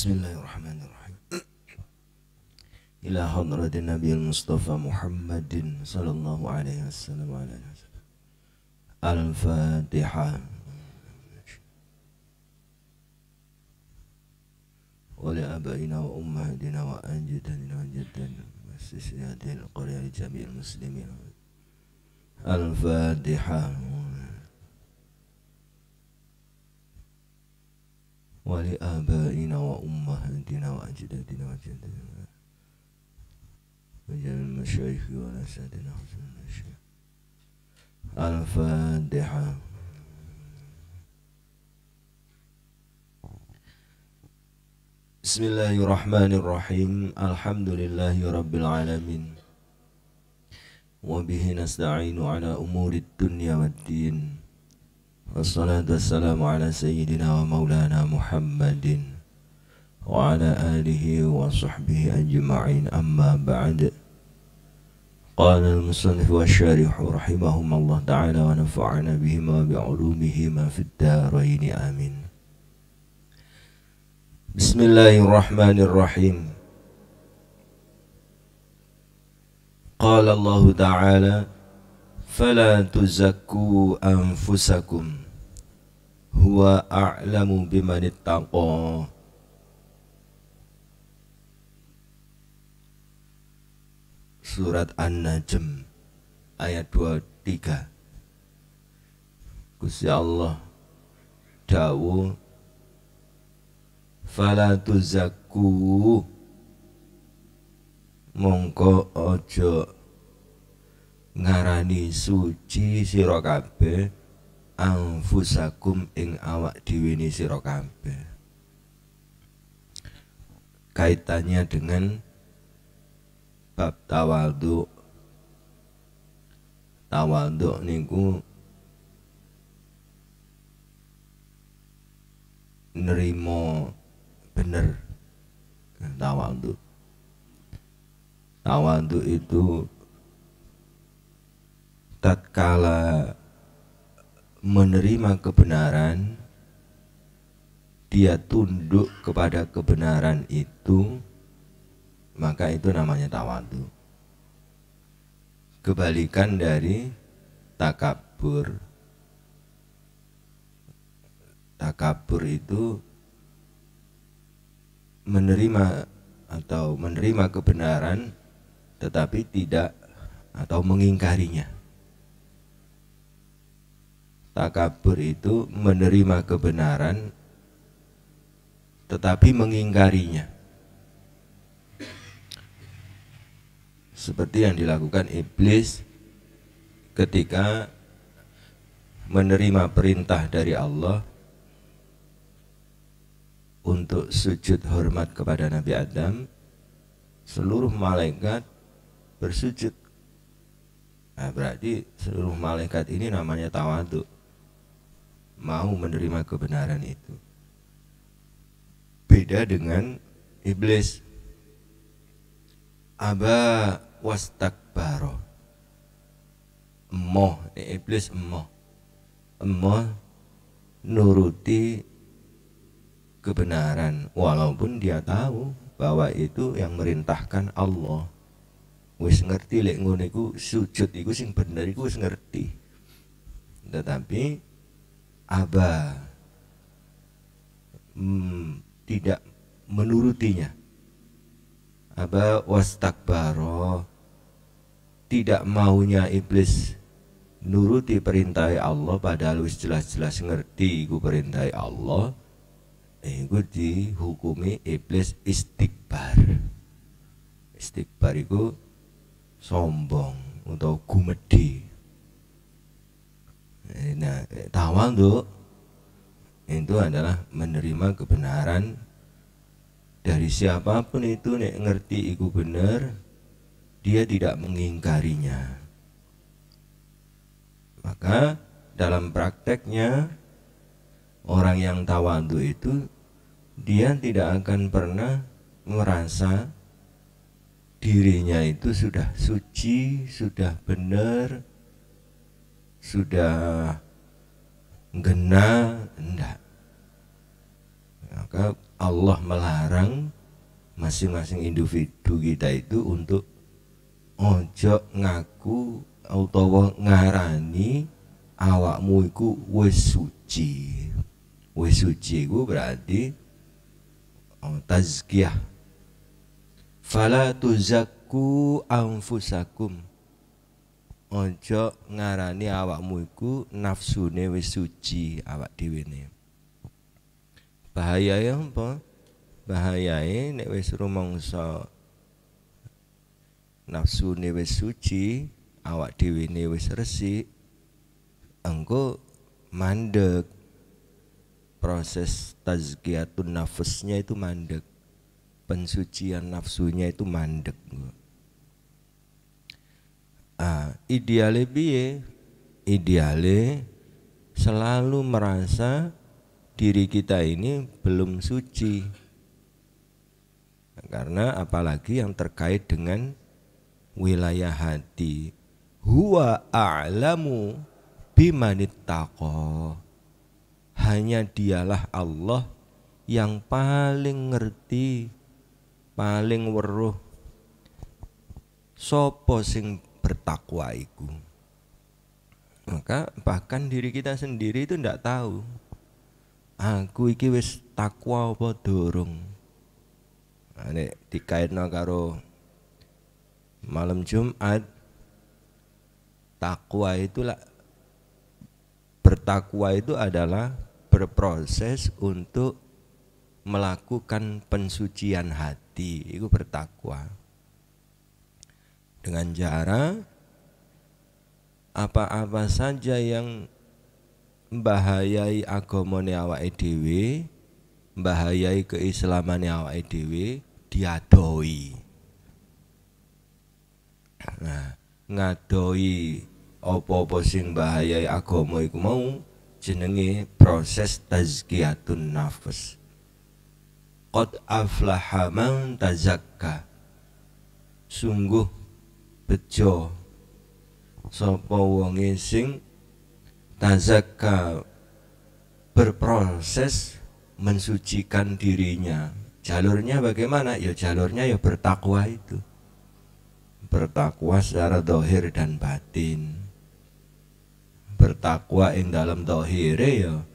بسم الله الرحمن الرحيم إلى حضرة النبي المصطفى محمد صلى الله عليه وسلم وعلى آله وسلم الفاتحة ولآبائنا وأمهاتنا وأجدادنا وأسسنا هذه القرية لجميع المسلمين الفاتحة ولآبائنا وأمهاتنا وأجدادنا وجدادنا وجعل المشايخ والأساتذة حسن المشايخ الفاتحة بسم الله الرحمن الرحيم الحمد لله رب العالمين وبه نستعين على أمور الدنيا والدين والصلاة والسلام على سيدنا ومولانا محمد وعلى آله وصحبه أجمعين أما بعد قال المصنف والشارح رحمهما الله تعالى ونفعنا بهما وبعلومهما في الدارين آمين بسم الله الرحمن الرحيم قال الله تعالى فلا تزكوا أنفسكم huwa a'lamu bimanittaqa Surat An-Najm ayat 23 Gusti Allah dawu fala tuzakku mongko ojo ngarani suci sira kabeh anfusakum ing awak diwini sira kabeh kaitannya dengan bab tawadhu tawadhu niku nerimo bener tawadhu tawadhu itu tatkala menerima kebenaran, dia tunduk kepada kebenaran itu, maka itu namanya tawadu. Kebalikan dari takabur. Takabur itu menerima atau menerima kebenaran tetapi tidak atau mengingkarinya. Takabur itu menerima kebenaran tetapi mengingkarinya. Seperti yang dilakukan iblis ketika menerima perintah dari Allah untuk sujud hormat kepada Nabi Adam, seluruh malaikat bersujud. Nah, berarti seluruh malaikat ini namanya tawaduk mau menerima kebenaran itu. Beda dengan iblis. Aba wastakbaro. Emoh, eh, iblis emoh. Emoh nuruti kebenaran walaupun dia tahu bahwa itu yang merintahkan Allah. Wis ngerti lek ngono iku sujud iku sing bener iku ngerti. Tetapi aba hmm, tidak menurutinya aba wastakbaro tidak maunya iblis nuruti perintah Allah padahal wis jelas-jelas ngerti ku perintah Allah iku dihukumi iblis istikbar istikbar iku sombong atau gumedhe Eh, nah, eh, tawadu itu adalah menerima kebenaran dari siapapun itu nek ngerti iku bener, dia tidak mengingkarinya. Maka dalam prakteknya orang yang tawadu itu dia tidak akan pernah merasa dirinya itu sudah suci, sudah benar, sudah gena enggak maka Allah melarang masing-masing individu kita itu untuk ojo ngaku atau ngarani awakmu iku wis suci wis suci iku berarti oh, tazkiyah fala tuzakku anfusakum ojo ngarani awakmu iku nafsune wis suci awak dhewe ne ya apa bahayae nek wis rumangsa nafsune wis suci awak dhewe ne wis resik engko mandek proses tazkiyatun nafasnya itu mandek pensucian nafsunya itu mandek ah, ideale biye ideale selalu merasa diri kita ini belum suci karena apalagi yang terkait dengan wilayah hati huwa a'lamu bimanittaqo hanya dialah Allah yang paling ngerti paling weruh sopo sing bertakwa itu maka bahkan diri kita sendiri itu ndak tahu aku iki wis takwa apa dorong ane nah, dikait dikaitno karo malam Jumat takwa itulah bertakwa itu adalah berproses untuk melakukan pensucian hati itu bertakwa dengan cara apa-apa saja yang membahayai agama awake dhewe bahayai keislamane awake dhewe diadoi nah ngadoi apa-apa sing bahayai agama iku mau jenenge proses tazkiyatun nafas qad aflaha man tazakka sungguh bejo sapa wonge sing tazakka berproses mensucikan dirinya jalurnya bagaimana ya jalurnya ya bertakwa itu bertakwa secara dohir dan batin bertakwa yang dalam dohir ya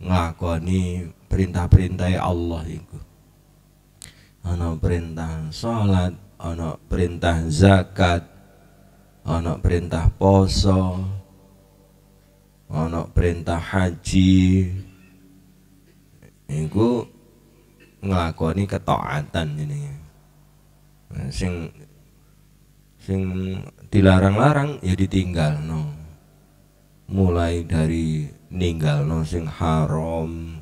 ngakoni perintah-perintah Allah itu ana perintah salat ono perintah zakat ono perintah poso ono perintah haji iku nglakoni ketaatan ini sing sing dilarang-larang ya ditinggal no mulai dari ninggal no sing haram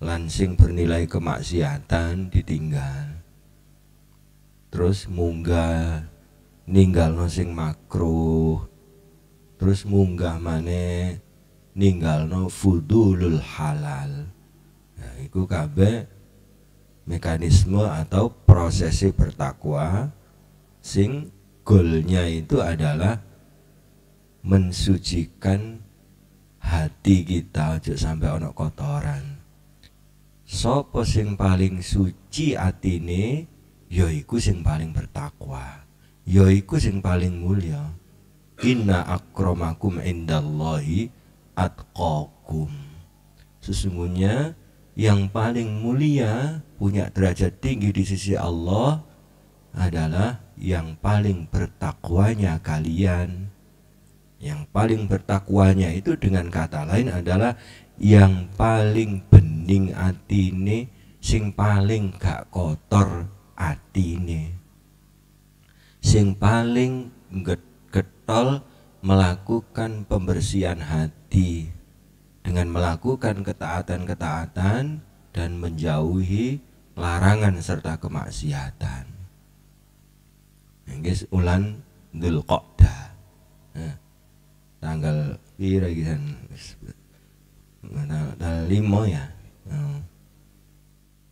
lansing bernilai kemaksiatan ditinggal terus munggah ninggal sing makruh terus munggah mane ninggal no fudulul halal nah itu kabe mekanisme atau prosesi bertakwa sing goalnya itu adalah mensucikan hati kita aja sampai onok kotoran sopo sing paling suci hati ini yaiku sing paling bertakwa yaiku sing paling mulia inna akromakum indallahi atqakum sesungguhnya yang paling mulia punya derajat tinggi di sisi Allah adalah yang paling bertakwanya kalian yang paling bertakwanya itu dengan kata lain adalah yang paling bening hati ini, sing paling gak kotor atine sing paling getol melakukan pembersihan hati dengan melakukan ketaatan-ketaatan dan menjauhi larangan serta kemaksiatan. Inggris ulan dulkoda nah, tanggal kira kisan? Tanggal 5 ya. Nah,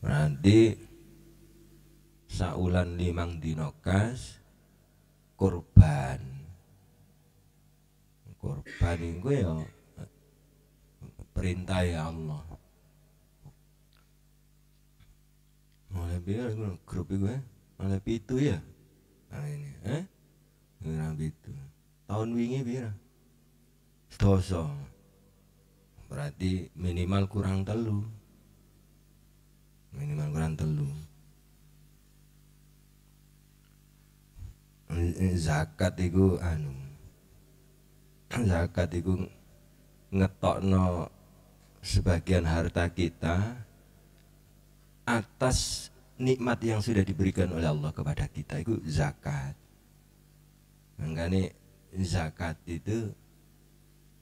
berarti saulan limang dinokas korban kurban itu ya perintah ya Allah mulai biar grup gue eh? mulai itu ya nah ini eh ngira itu tahun wingi biar sedoso berarti minimal kurang telu minimal kurang telu Eh, zakat itu anu zakat itu ngetokno sebagian harta kita atas nikmat yang sudah diberikan oleh Allah kepada kita itu zakat makanya zakat itu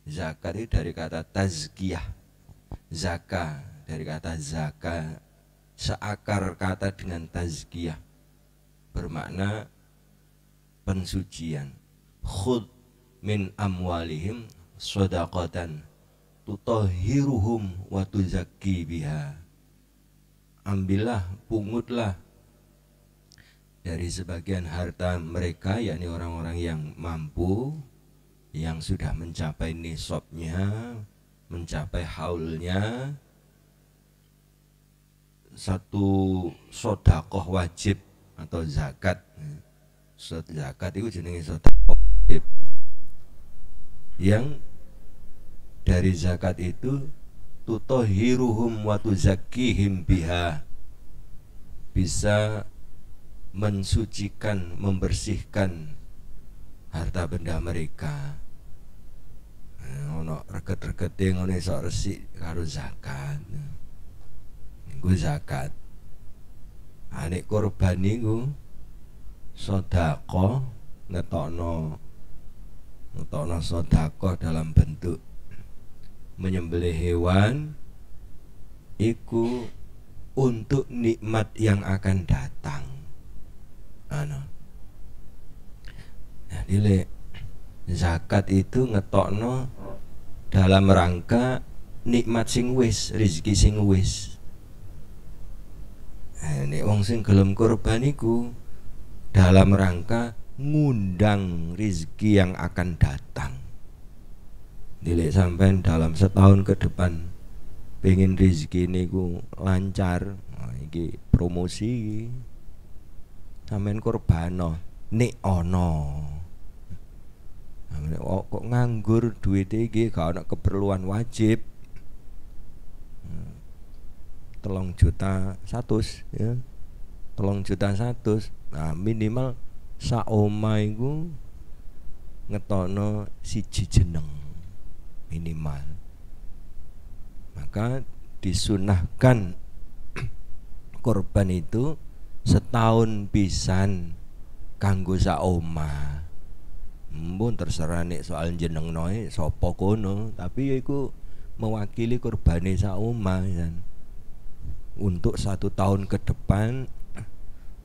zakat itu dari kata tazkiyah zaka dari kata zaka seakar kata dengan tazkiyah bermakna pensucian. Khud min amwalihim sodakotan tutahhiruhum watu tuzakki biha. Ambillah, pungutlah dari sebagian harta mereka yakni orang-orang yang mampu yang sudah mencapai nisabnya, mencapai haulnya satu sodakoh wajib atau zakat Sod zakat itu jenenge sedekah yang dari zakat itu tutohiruhum watu zakihim biha bisa mensucikan, membersihkan harta benda mereka. Nah, ono reket yang ngene sok resik karo zakat. minggu zakat. Anek nah, korban niku sodako ngetokno ngetokno sodako dalam bentuk menyembelih hewan iku untuk nikmat yang akan datang ano nah dile zakat itu ngetokno dalam rangka nikmat sing wis rizki sing wis nah, ini wong sing gelem korban iku dalam rangka ngundang rizki yang akan datang nilai sampean dalam setahun ke depan pengen rizki ini ku lancar nah, ini promosi sampean no nek ono oh, kok nganggur duit ini gak ada keperluan wajib hmm. telung juta satu ya telung juta satu nah minimal saoma iku ngetokno siji jeneng minimal maka disunahkan korban itu setahun pisan kanggo saoma mbon terserah nek soal jeneng noe sapa kono tapi yaiku mewakili korbane saoma kan untuk satu tahun ke depan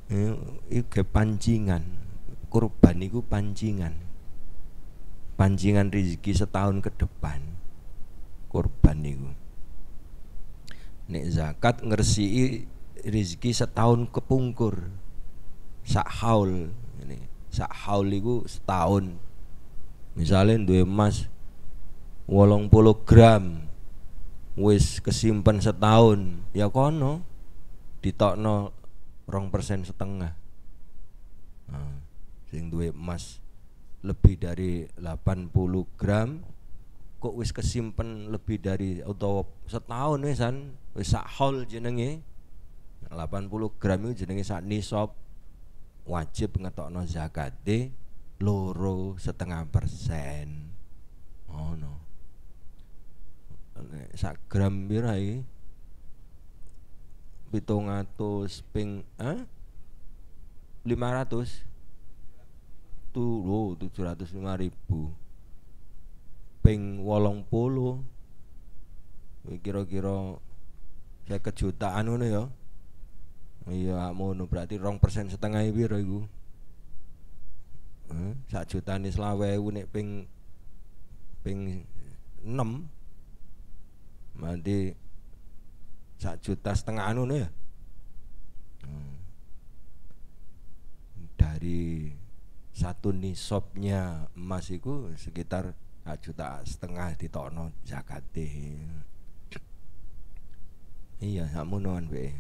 Iku pancingan. Kurban niku pancingan. Pancingan rezeki setahun ke depan. Kurban niku. Nek zakat ngersi rezeki setahun kepungkur. Sak haul ini. Sak haul niku setahun. Misalnya duwe emas wolong puluh gram wis kesimpan setahun ya kono ditokno rong persen setengah nah, sing duwe emas lebih dari 80 gram kok wis kesimpen lebih dari atau setahun san, wis sak haul jenenge 80 nah, gram itu jenenge sak nisab wajib ngetokno de loro setengah persen oh no sak gram birai pitung atus ping eh? 500 tu lo 705 ribu ping wolong puluh kira-kira saya kejutaan ngono ya iya ngono berarti rong persen setengah piro iku eh, sak jutane selawe nek ping ping 6 nanti sak juta setengah anu nih ya hmm. dari satu nisopnya emas itu sekitar sak juta setengah di tono zakate iya sakmu nuan be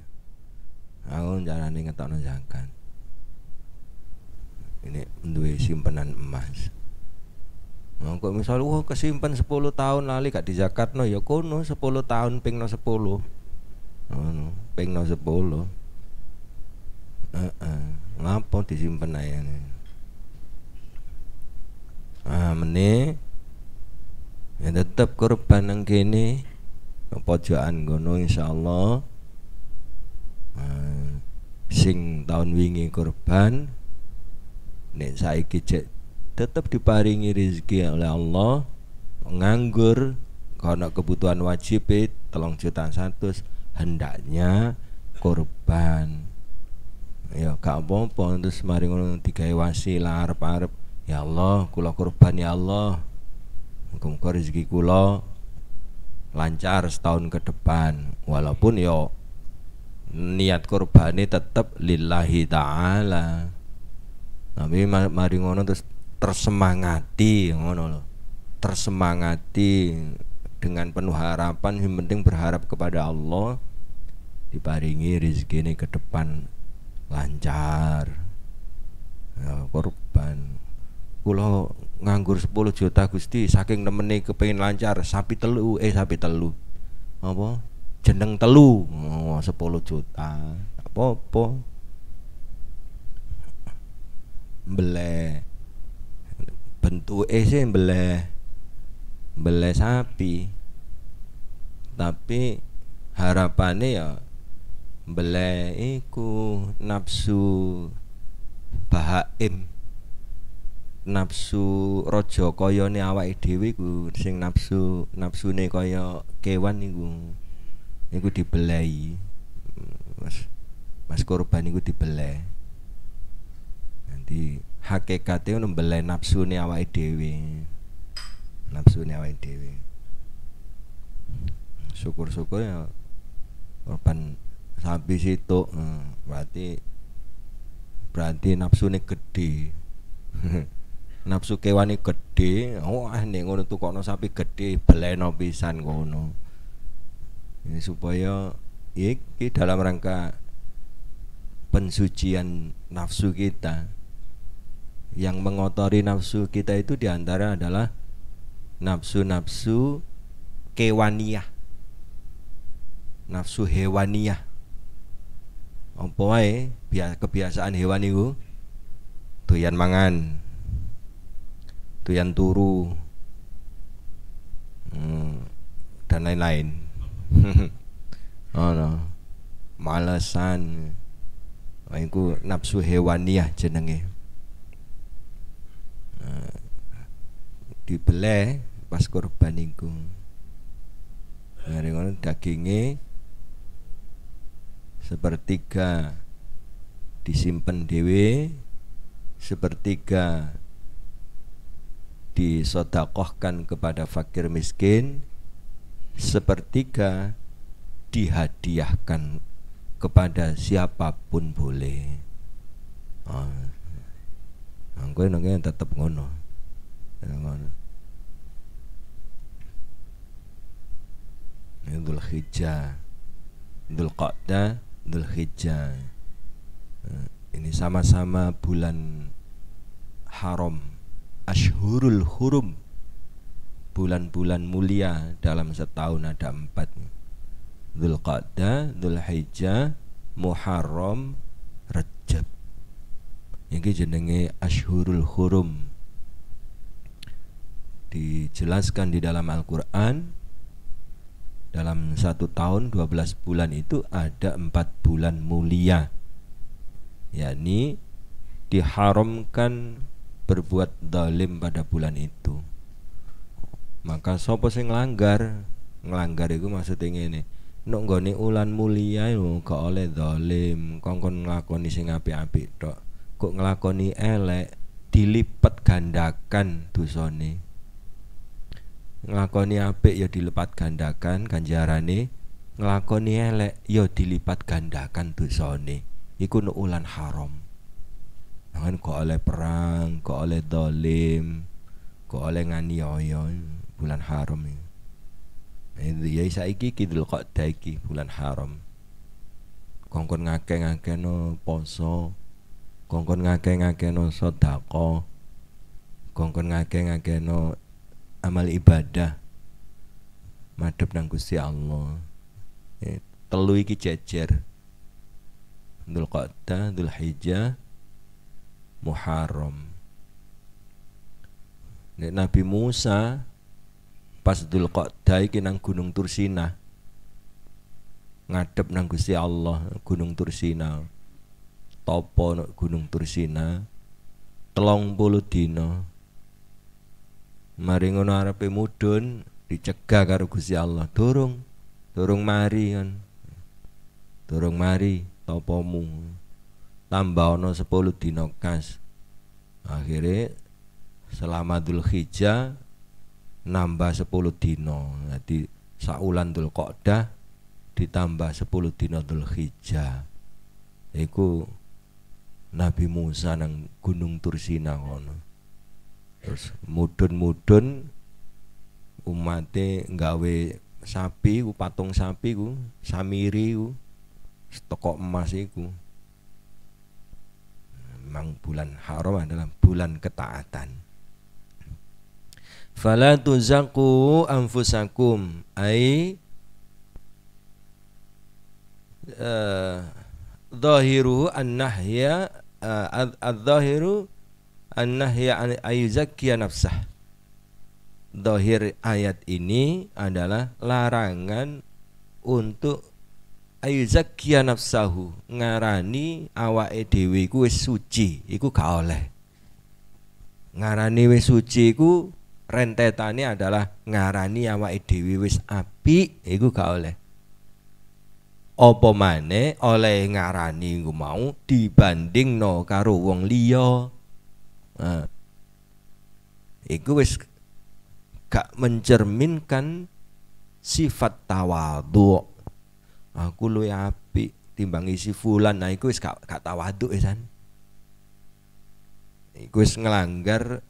aku jarane tono zakat ini dua simpenan emas Nah, kok misal wah kesimpan 10 tahun lali gak no ya kono 10 tahun pingno 10 ngono ping 10 heeh uh -uh. disimpen ah meni, yang tetep korban yang kini, pojokan ngono insyaallah ah, sing tahun wingi korban nek saiki cek tetep diparingi rezeki oleh Allah nganggur karena kebutuhan wajib telung juta satu hendaknya korban ya gak apa-apa terus mari ngono digawe wasilah arep-arep ya Allah kula korban ya Allah muga-muga rezeki kula lancar setahun ke depan walaupun yo ya niat korbani tetap lillahi taala tapi mari ngono terus tersemangati ngono loh tersemangati dengan penuh harapan yang penting berharap kepada Allah diparingi rezeki ini ke depan lancar ya, korban kulo nganggur 10 juta Gusti saking nemeni pengin lancar sapi telu eh sapi telu apa jeneng telu oh, 10 juta apa apa beleh bentuk eh sih beleh beleh sapi tapi harapannya ya belek iku nafsu bahaim nafsu raja kayane awake dhewe ku sing nafsu nafsune kaya kewan niku ku dibelai Mas Mas korban ku dibelai nanti hakikate ngono belai nafsune awake dhewe nafsune awake dhewe syukur-syukur ya korban sapi situ hmm, berarti berarti nafsu ini gede nafsu kewan ini gede wah oh, ini ngono tuh kono sapi gede beleno pisan kono ini supaya iki dalam rangka pensucian nafsu kita yang mengotori nafsu kita itu diantara adalah nafsu-nafsu kewaniyah nafsu hewaniyah apa wae kebiasaan hewan itu doyan mangan doyan turu hmm, dan lain-lain oh no malesan iku nafsu hewaniah jenenge nah, dibeleh pas korban iku ngene ngono sepertiga disimpan dewe sepertiga disodakohkan kepada fakir miskin sepertiga dihadiahkan kepada siapapun boleh oh. Angkoe nongke tetep ngono. Ya, ngono. Idul Hijjah, Idul Qadah, Dzulhijjah. Eh, ini sama-sama bulan haram, ashurul hurum. Bulan-bulan mulia dalam setahun ada empat. Dzulqa'dah, Dzulhijjah, Muharram, Rajab. Ini jenenge ashurul hurum dijelaskan di dalam Al-Quran dalam satu tahun 12 bulan itu ada empat bulan mulia yakni diharamkan berbuat dalim pada bulan itu maka sopo sing ngelanggar ngelanggar itu maksudnya ini nuk ulan mulia yo ke oleh dalim kongkon ngelakoni sing api-api, tok kok ngelakoni elek dilipat gandakan tuh sony ngelakoni apik ya dilepat gandakan ganjarane ngelakoni elek ya dilipat gandakan dosane iku nuk ulan haram jangan kok oleh perang kok oleh dolim kok oleh nganiaya bulan haram ya. ini ya saiki kidel gitu kok daiki bulan haram kongkon ngake ngake no poso kongkon ngake ngake no sodako kongkon ngake ngake no amal ibadah ngadep nang Gusti Allah ya, telu iki jejer Dhul Qa'dah, Dhul Hijjah Muharram Nek Nabi Musa pas Dhul Qa'dah iki nang Gunung Tursina ngadep nang Gusti Allah Gunung Tursina topo Gunung Tursina telong puluh dino mari ngono arepe mudhun dicegah karo Gusti Allah durung durung mari kan durung mari topomu tambah ono 10 dino kas akhirnya selama Dzulhijjah nambah 10 dino jadi saulan Dzulqa'dah ditambah 10 dina Dzulhijjah itu Nabi Musa nang Gunung Tursina ngono mudun-mudun umate nggawe sapi ku patung sapi ku samiri ku stokok emas iku memang bulan haram adalah bulan ketaatan fala tuzaku anfusakum ai eh, dhahiru an-nahya eh, ad zahiru annahya an ayuzakkiya nafsah. Dohir ayat ini adalah larangan untuk ayuzakkiya nafsahu ngarani awa dhewe iku wis suci, iku gak oleh. Ngarani wis suci iku rentetane adalah ngarani awa dhewe wes api, iku gak oleh. Apa maneh oleh ngarani iku mau no karo wong liya. Nah, iku wis gak mencerminkan sifat tawadhu. Aku luwih api, timbang isi fulan. Nah, iku wis gak, gak tawadhu pisan. Iku wis ngelanggar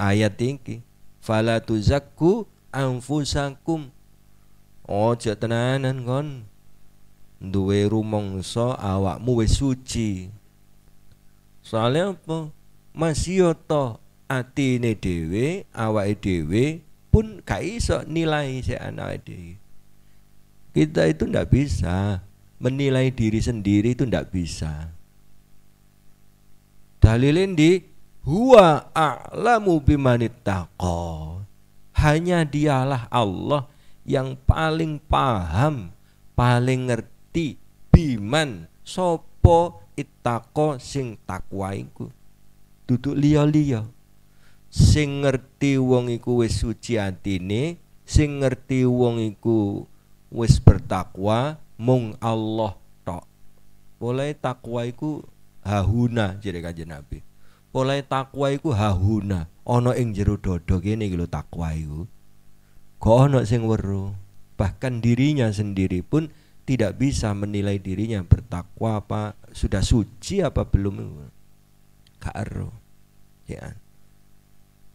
ayat iki. Fala tuzakku anfusakum. Ojo oh, tenanan kon. Duwe rumongso awakmu wis suci. Soalnya apa? ne atine awa e dewe pun kai iso nilai sean e dewe kita itu ndak bisa menilai diri sendiri itu ndak bisa dalilin di huwa a'lamu taqo hanya dialah Allah yang paling paham paling ngerti biman sopo itako sing takwaiku iku duduk liya-liya sing ngerti wong iku wis suci atine sing ngerti wong iku wis bertakwa mung Allah tok oleh takwa iku hahuna jadi kanjeng Nabi oleh takwa iku hahuna ana ing jero dada kene iki lho takwa iku kok ana sing weruh bahkan dirinya sendiri pun tidak bisa menilai dirinya bertakwa apa sudah suci apa belum gak ero ya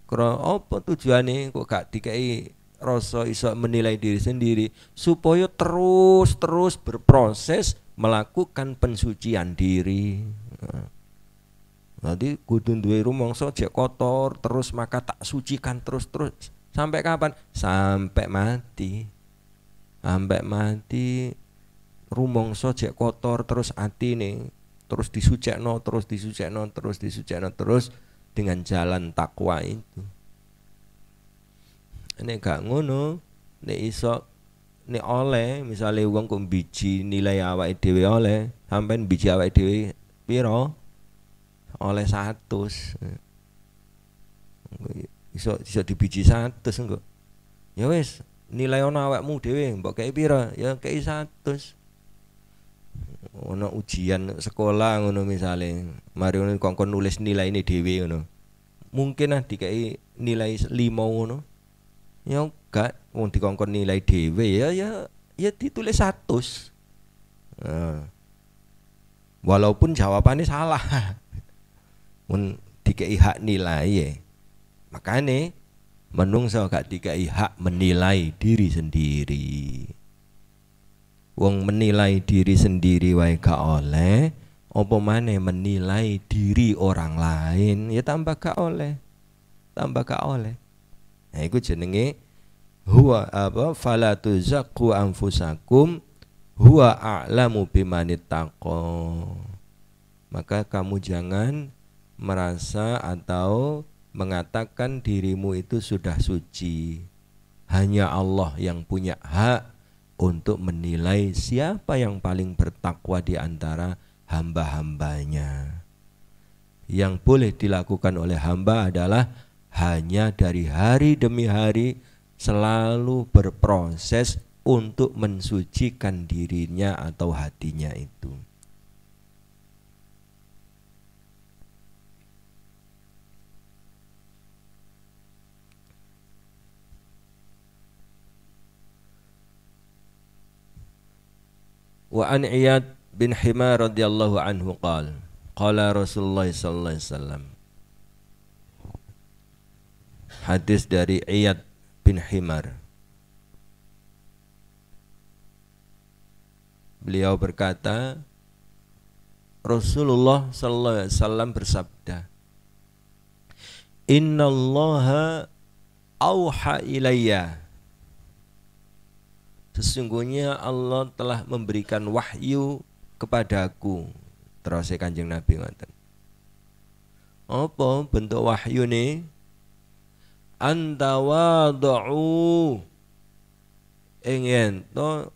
kro apa tujuane kok gak dikai rasa iso menilai diri sendiri supaya terus terus berproses melakukan pensucian diri nah. nanti kudu duwe rumangsa jek kotor terus maka tak sucikan terus terus sampai kapan sampai mati sampai mati rumongso jek kotor terus hati nih terus disucekno terus disucekno terus disucekno terus dengan jalan takwa itu ini gak ngono ini iso ini oleh misalnya uang kok biji nilai awake dhewe oleh sampai biji awake dhewe piro oleh satu iso iso di satu satu, Ya wes nilai ono awakmu dewi mbok kei piro Ya kei satu ono ujian sekolah ngono misale mari ngono kongkon nulis nilai ini dhewe ngono mungkin ah dikai nilai lima ngono ya gak, wong dikongkon nilai dhewe ya ya ya ditulis satu nah. walaupun jawabannya salah mun dikai hak nilai ya makane menungso gak dikai hak menilai diri sendiri wong menilai diri sendiri wae gak oleh opo mana menilai diri orang lain ya tambah gak oleh tambah gak oleh nah itu jenenge huwa apa fala zakku anfusakum huwa a'lamu bimanit maka kamu jangan merasa atau mengatakan dirimu itu sudah suci. Hanya Allah yang punya hak untuk menilai siapa yang paling bertakwa di antara hamba-hambanya. Yang boleh dilakukan oleh hamba adalah hanya dari hari demi hari selalu berproses untuk mensucikan dirinya atau hatinya itu. Wa an Iyad bin Himar radhiyallahu anhu qala qala Rasulullah sallallahu alaihi wasallam Hadis dari Iyad bin Himar Beliau berkata Rasulullah sallallahu alaihi wasallam bersabda Innallaha auha ilayya sesungguhnya Allah telah memberikan wahyu kepadaku terus kanjeng Nabi ngoten apa bentuk wahyu ini nih antawadu ingin to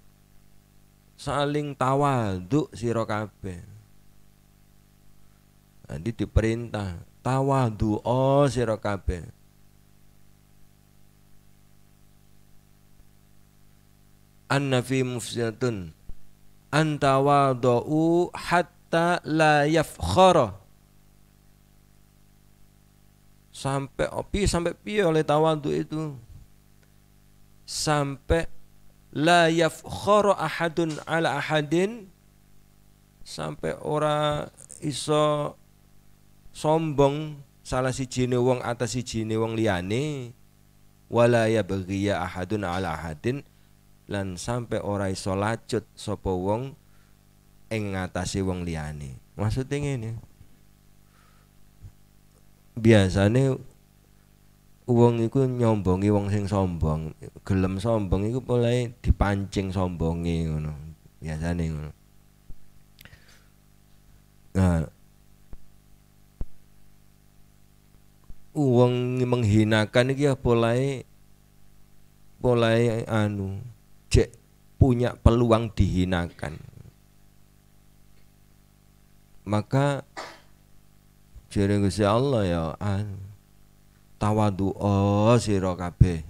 saling tawaduk sirokabe kabeh nanti diperintah tawadu oh kabeh anna fi mufsinatun antawadau hatta la yafkhara sampai opi oh, sampai pi oleh tawadu itu sampai la yafkhara ahadun ala ahadin sampai ora iso sombong salah si jine wong atas si jine wong liyane wala ya ahadun ala ahadin lan sampe ora iso lacut sapa wong ing ngatasi wong liyane. Maksudnya ngene. Biasane wong iku nyombongi wong sing sombong, gelem sombong iku mulai dipancing sombonge ngono. Biasane ngono. Nah, wong menghinakan iki ya polai polai anu cek punya peluang dihinakan maka jere Gusti Allah ya tawadu sira kabeh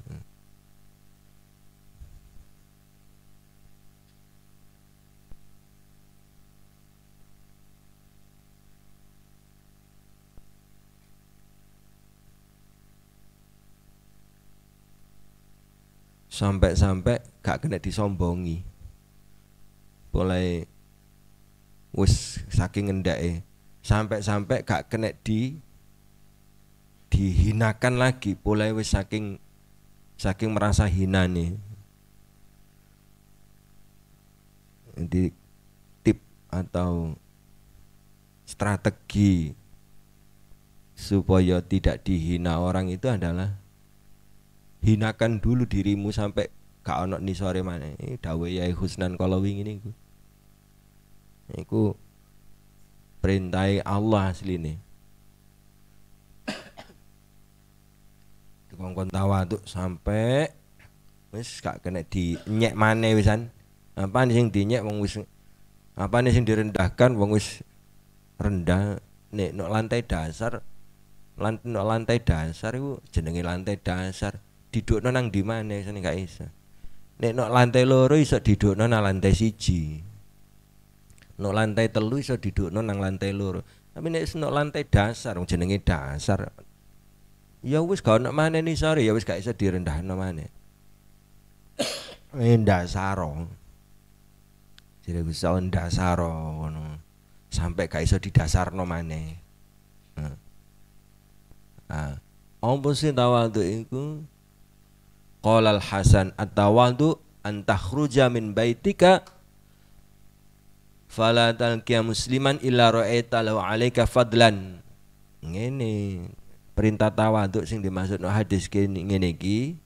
sampai-sampai gak kena disombongi boleh wis saking ngendake sampai-sampai gak kena di dihinakan lagi boleh wis saking saking merasa hina nih di tip atau strategi supaya tidak dihina orang itu adalah hinakan dulu dirimu sampai gak ono ni sore mana eh, ini dawe husnan kalau wing ini ku ku perintai Allah asli ini dikongkon tawa tuh sampai wis gak kena dinyek mana wisan apa nih sing dinyek wong wis apa nih sing direndahkan wong wis rendah nih no lantai dasar lantai no lantai dasar itu jenenge lantai dasar didukno nang di mana sini gak iso nek nok lantai loro iso didukno nang lantai siji nok lantai telu iso didukno nang lantai loro tapi nek nok lantai dasar wong jenenge dasar ya wis gak ono maneh ni sorry ya wis gak iso direndahno maneh eh, ndasaro jadi bisa dasar ngono sampai gak iso didasarno maneh Nah. Ah, apa sih tawadhu iku? Qala hasan at-tawadu antakhruja min baitika fala talqiya musliman illa ra'aita law alayka fadlan. Ngene perintah tawadu sing dimaksud no hadis kene ngene iki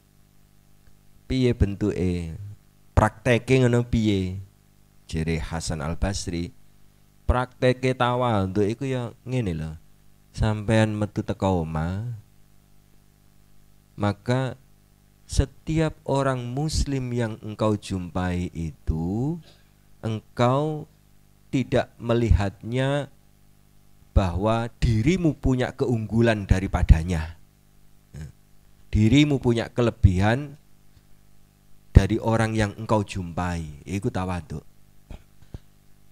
piye e Prakteke ngono piye? Jere Hasan Al-Basri prakteke tawadu iku ya ngene lho. Sampean metu teko omah maka setiap orang muslim yang engkau jumpai itu engkau tidak melihatnya bahwa dirimu punya keunggulan daripadanya. Dirimu punya kelebihan dari orang yang engkau jumpai. Iku tawaduk.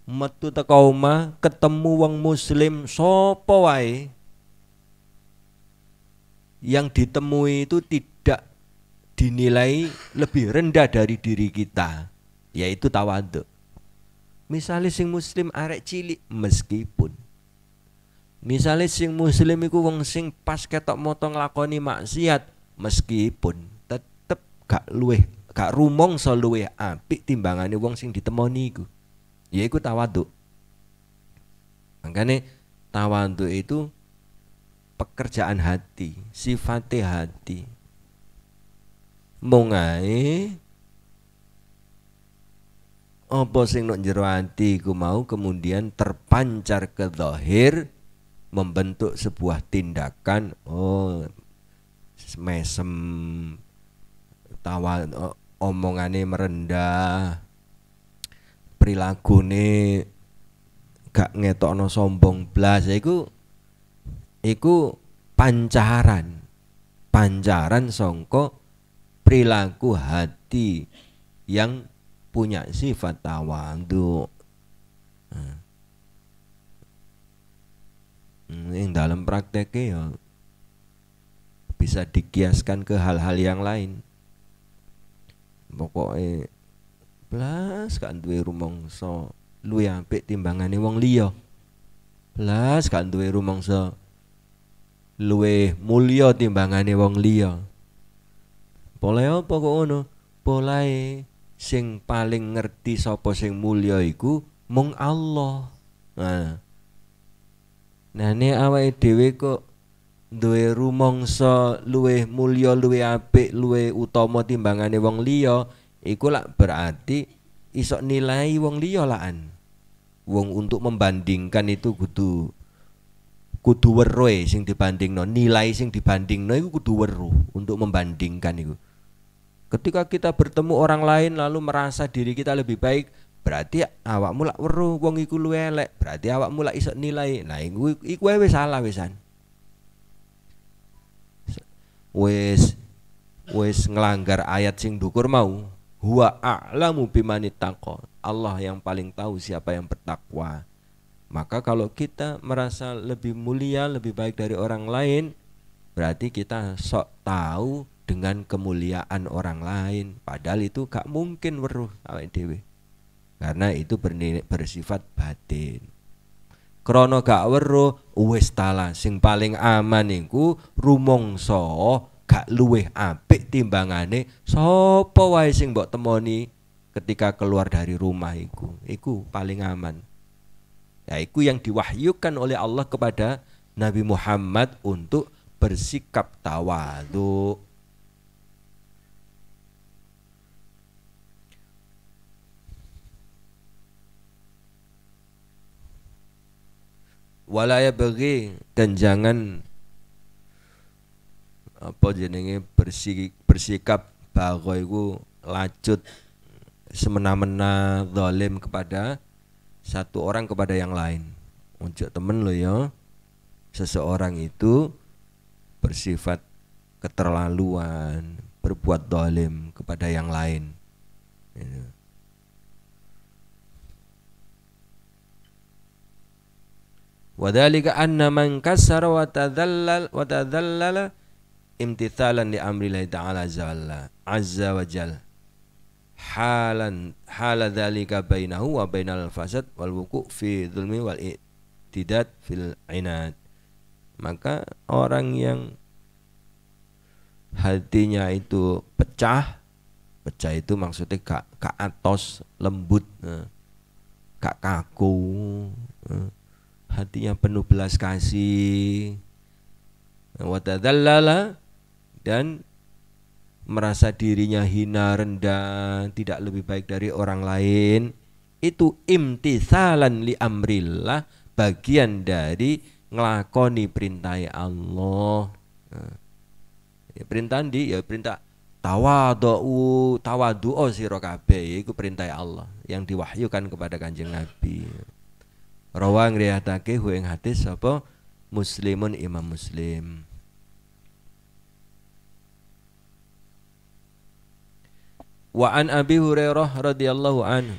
Metu teko omah ketemu wong muslim sapa wae yang ditemui itu tidak dinilai lebih rendah dari diri kita, yaitu tawadhu. Misalnya sing muslim arek cilik meskipun Misalnya sing muslim iku wong sing pas ketok motong nglakoni maksiat meskipun tetep gak luweh gak rumong so luweh apik timbangane wong sing ditemoni iku. Ya iku tawadhu. Makanya tawadhu itu pekerjaan hati, sifatnya hati mung ae apa sing nok jero ati mau kemudian terpancar ke dohir membentuk sebuah tindakan oh mesem tawa oh, omongane merendah perilaku nih gak no sombong blas ya iku iku pancaran pancaran songko perilaku hati yang punya sifat tawadu hmm. hmm, Yang dalam prakteknya ya bisa dikiaskan ke hal-hal yang lain. Pokoknya plus kan duwe lu yang apik timbangane wong liya. Plus kan duwe lu luwih mulio timbangane wong liya. Pole ya apa kok ngono? Polae sing paling ngerti sapa sing mulya iku mung Allah. Nah. Nane awake dhewe kok duwe rumangsa mulio mulya, luwih apik, luwih utama timbangane wong liya, iku lak berarti isok nilai wong liya laan. Wong untuk membandingkan itu kudu kudu weruh sing dibandingno, nilai sing dibandingno iku kudu weruh untuk membandingkan iku. Ketika kita bertemu orang lain lalu merasa diri kita lebih baik, berarti awak mulak weruh wong iku luwe elek, berarti awak mulak iso nilai. Nah, iku iku wis salah wisan. Wis wis ngelanggar ayat sing dukur mau. Huwa a'lamu bimani taqwa. Allah yang paling tahu siapa yang bertakwa. Maka kalau kita merasa lebih mulia, lebih baik dari orang lain, berarti kita sok tahu dengan kemuliaan orang lain padahal itu gak mungkin weruh awake dhewe karena itu bernilai, bersifat batin krono gak weruh wis talan sing paling aman iku rumangsa gak luweh apik timbangane sapa wae sing mbok temoni ketika keluar dari rumah iku iku paling aman ya iku yang diwahyukan oleh Allah kepada Nabi Muhammad untuk bersikap tawadhu walaya bagi dan jangan apa jenenge bersik, bersikap bagoi ku lacut semena-mena dolim kepada satu orang kepada yang lain. Untuk temen lo ya. Seseorang itu bersifat keterlaluan, berbuat dolim kepada yang lain. Ya. Wadhalika anna man kassara wa tadallal wa tadhallala imtithalan li lai ta'ala azza wa jal halan hala dhalika bainahu wa bainal fasad wal wuku fi zulmi wal tidak fil inad maka orang yang hatinya itu pecah pecah itu maksudnya kak kak atos lembut kak eh, kaku eh, hatinya penuh belas kasih watadallala dan merasa dirinya hina rendah tidak lebih baik dari orang lain itu imtisalan li amrillah bagian dari ngelakoni perintah Allah nah, ya, perintah di ya perintah tawadu tawadu oh sirokabe itu perintah Allah yang diwahyukan kepada Kanjeng Nabi Rawang ngrihatake hu ing hadis sapa muslimun imam muslim wa an abi hurairah radhiyallahu anhu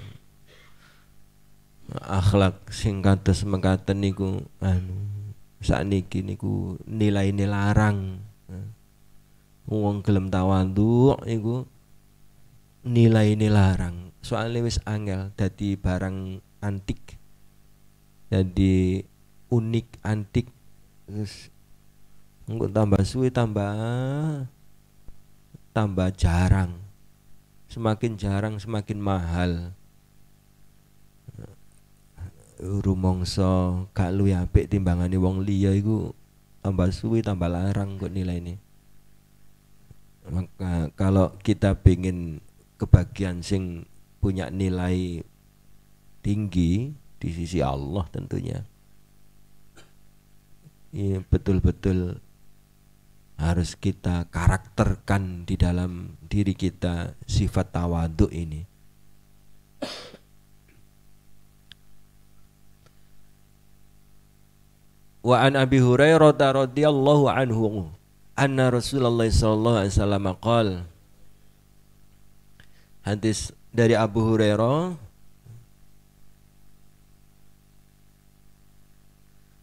akhlak sing kados mekaten niku anu sakniki niku nilai-nilai larang wong gelem tawandu iku nilai-nilai larang soalnya wis angel dadi barang antik jadi unik antik terus engko tambah suwe tambah tambah jarang semakin jarang semakin mahal rumongso gak ya pe timbangannya wong liya itu tambah suwe tambah larang kok nilai ini maka kalau kita pengen kebagian sing punya nilai tinggi di sisi Allah tentunya ini iya, betul-betul harus kita karakterkan di dalam diri kita sifat tawaduk ini. Wa an Abi Hurairah radhiyallahu anhu anna Rasulullah sallallahu alaihi wasallam qala Hadis dari Abu Hurairah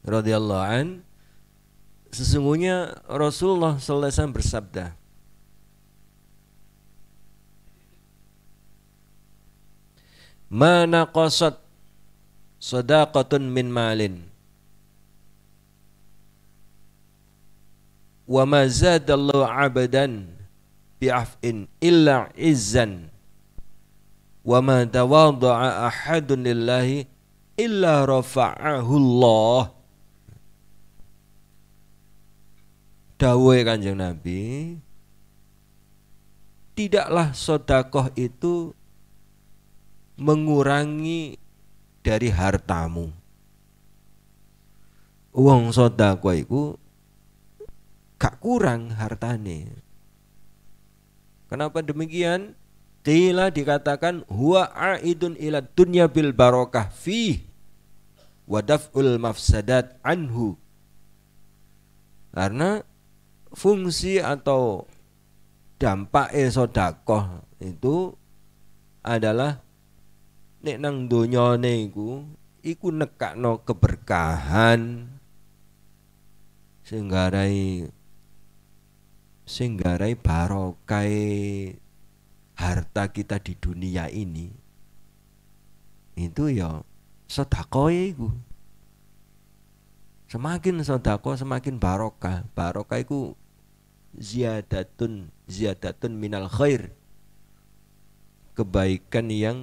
radhiyallahu an sesungguhnya Rasulullah sallallahu bersabda Mana qasat sadaqatun min malin wa ma zadallahu abadan bi'afin illa izzan wa ma tawadda'a ahadun lillahi illa rafa'ahu Allah dawe kanjeng Nabi tidaklah sodakoh itu mengurangi dari hartamu uang sodakoh itu gak kurang hartane kenapa demikian Tila dikatakan huwa aidun ila dunya bil barokah fi wadaf'ul mafsadat anhu karena fungsi atau dampak esodakoh itu adalah nek nang donya niku iku nekakno keberkahan singgarai singgarai barokai harta kita di dunia ini itu ya sedekah iku semakin sedekah semakin barokah barokah iku ziyadatun ziyadatun minal khair kebaikan yang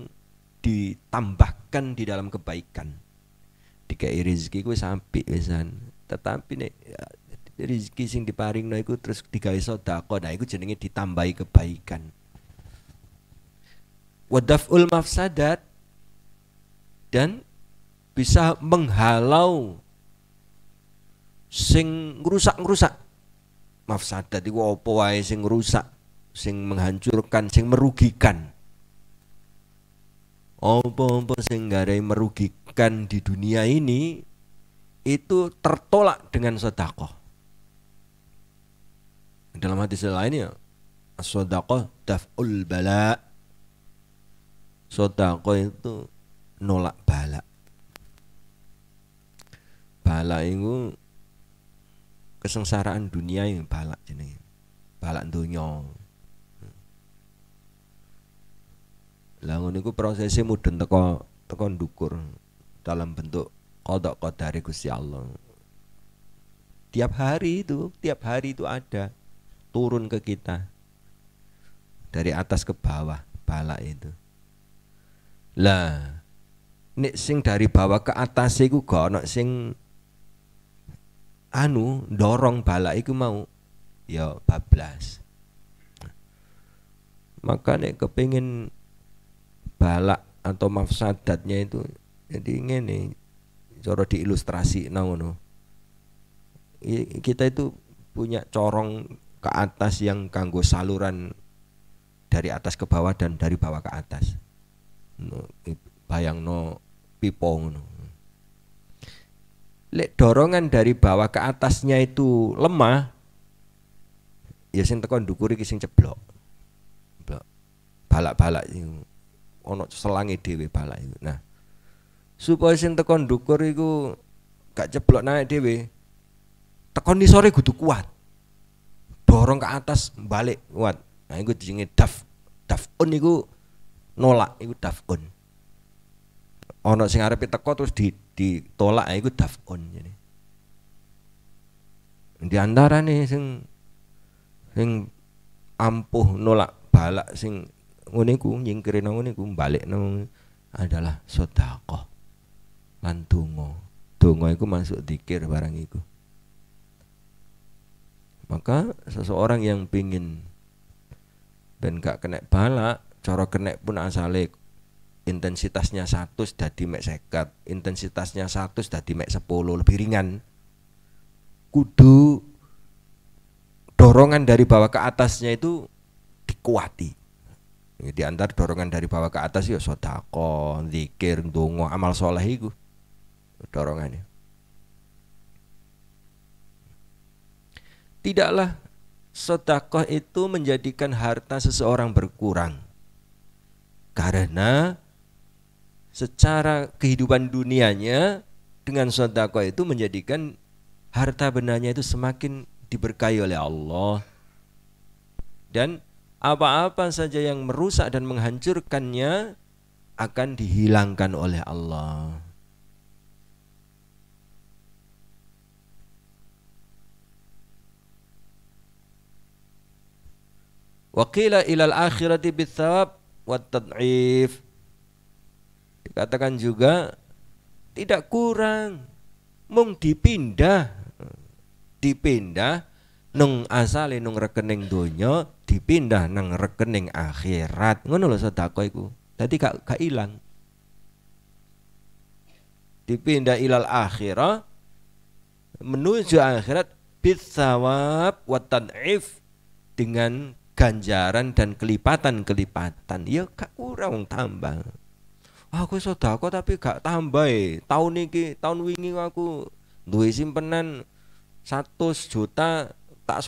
ditambahkan di dalam kebaikan dikai rezeki gue sampai pesan tetapi nek ya, rezeki sing diparing iku terus digawe sodako nah iku jenenge ditambahi kebaikan wadaful mafsadat dan bisa menghalau sing rusak-rusak mafsadat itu apa wae sing rusak, sing menghancurkan, sing merugikan. Apa-apa sing gare merugikan di dunia ini itu tertolak dengan sedekah. Dalam hadis lainnya, ya, sedekah daf'ul bala. Sedekah itu nolak bala. Bala itu kesengsaraan dunia yang balak ini Balak dunia Lah itu prosesnya mudah teko teko dukur dalam bentuk kodok kodari Gusti Allah. Tiap hari itu, tiap hari itu ada turun ke kita dari atas ke bawah balak itu. Lah, nek sing dari bawah ke atas sih gak sing anu dorong balak iku mau ya bablas Maka makanya kepingin balak atau mafsadatnya itu jadi ngene coro diilustrasi ngono kita itu punya corong ke atas yang kanggo saluran dari atas ke bawah dan dari bawah ke atas bayang no pipong lek dorongan dari bawah ke atasnya itu lemah ya sing tekan dukuri iki sing ceblok balak balak itu ono selangi dewe balak itu nah supaya sing tekan dukur iku gak ceblok naik dewe tekan di sore kudu kuat dorong ke atas balik kuat nah iku jenenge daf daf oni iku nolak iku daf on ono sing arepe teko terus di ditolak ya, itu daf'un jadi. Di antara nih sing sing ampuh nolak balak sing nguniku nyingkirin nguniku balik ku adalah sodako lan tungo Donga masuk dikir barang itu Maka seseorang yang pingin dan gak kena balak, cara kena pun asalik intensitasnya satu jadi mek seket intensitasnya satu jadi mek sepuluh lebih ringan kudu dorongan dari bawah ke atasnya itu dikuati di antar dorongan dari bawah ke atas ya sodako, zikir, dungo, amal soleh itu dorongannya. Tidaklah sodakoh itu menjadikan harta seseorang berkurang karena secara kehidupan dunianya dengan sedekah itu menjadikan harta benarnya itu semakin diberkahi oleh Allah. Dan apa-apa saja yang merusak dan menghancurkannya akan dihilangkan oleh Allah. Wakila ilal akhirati bithawab wa tad'if Dikatakan juga tidak kurang mung dipindah. Dipindah nung asale nung rekening donya dipindah nang rekening akhirat. Ngono lho sedekah iku. Dadi gak gak ilang. Dipindah ilal akhirah menuju akhirat bisawab wa tan'if dengan ganjaran dan kelipatan-kelipatan. Ya kak kurang tambah. Ah, aku sodako tapi gak tambah e. tahun ini tahun wingi aku duit simpenan 100 juta tak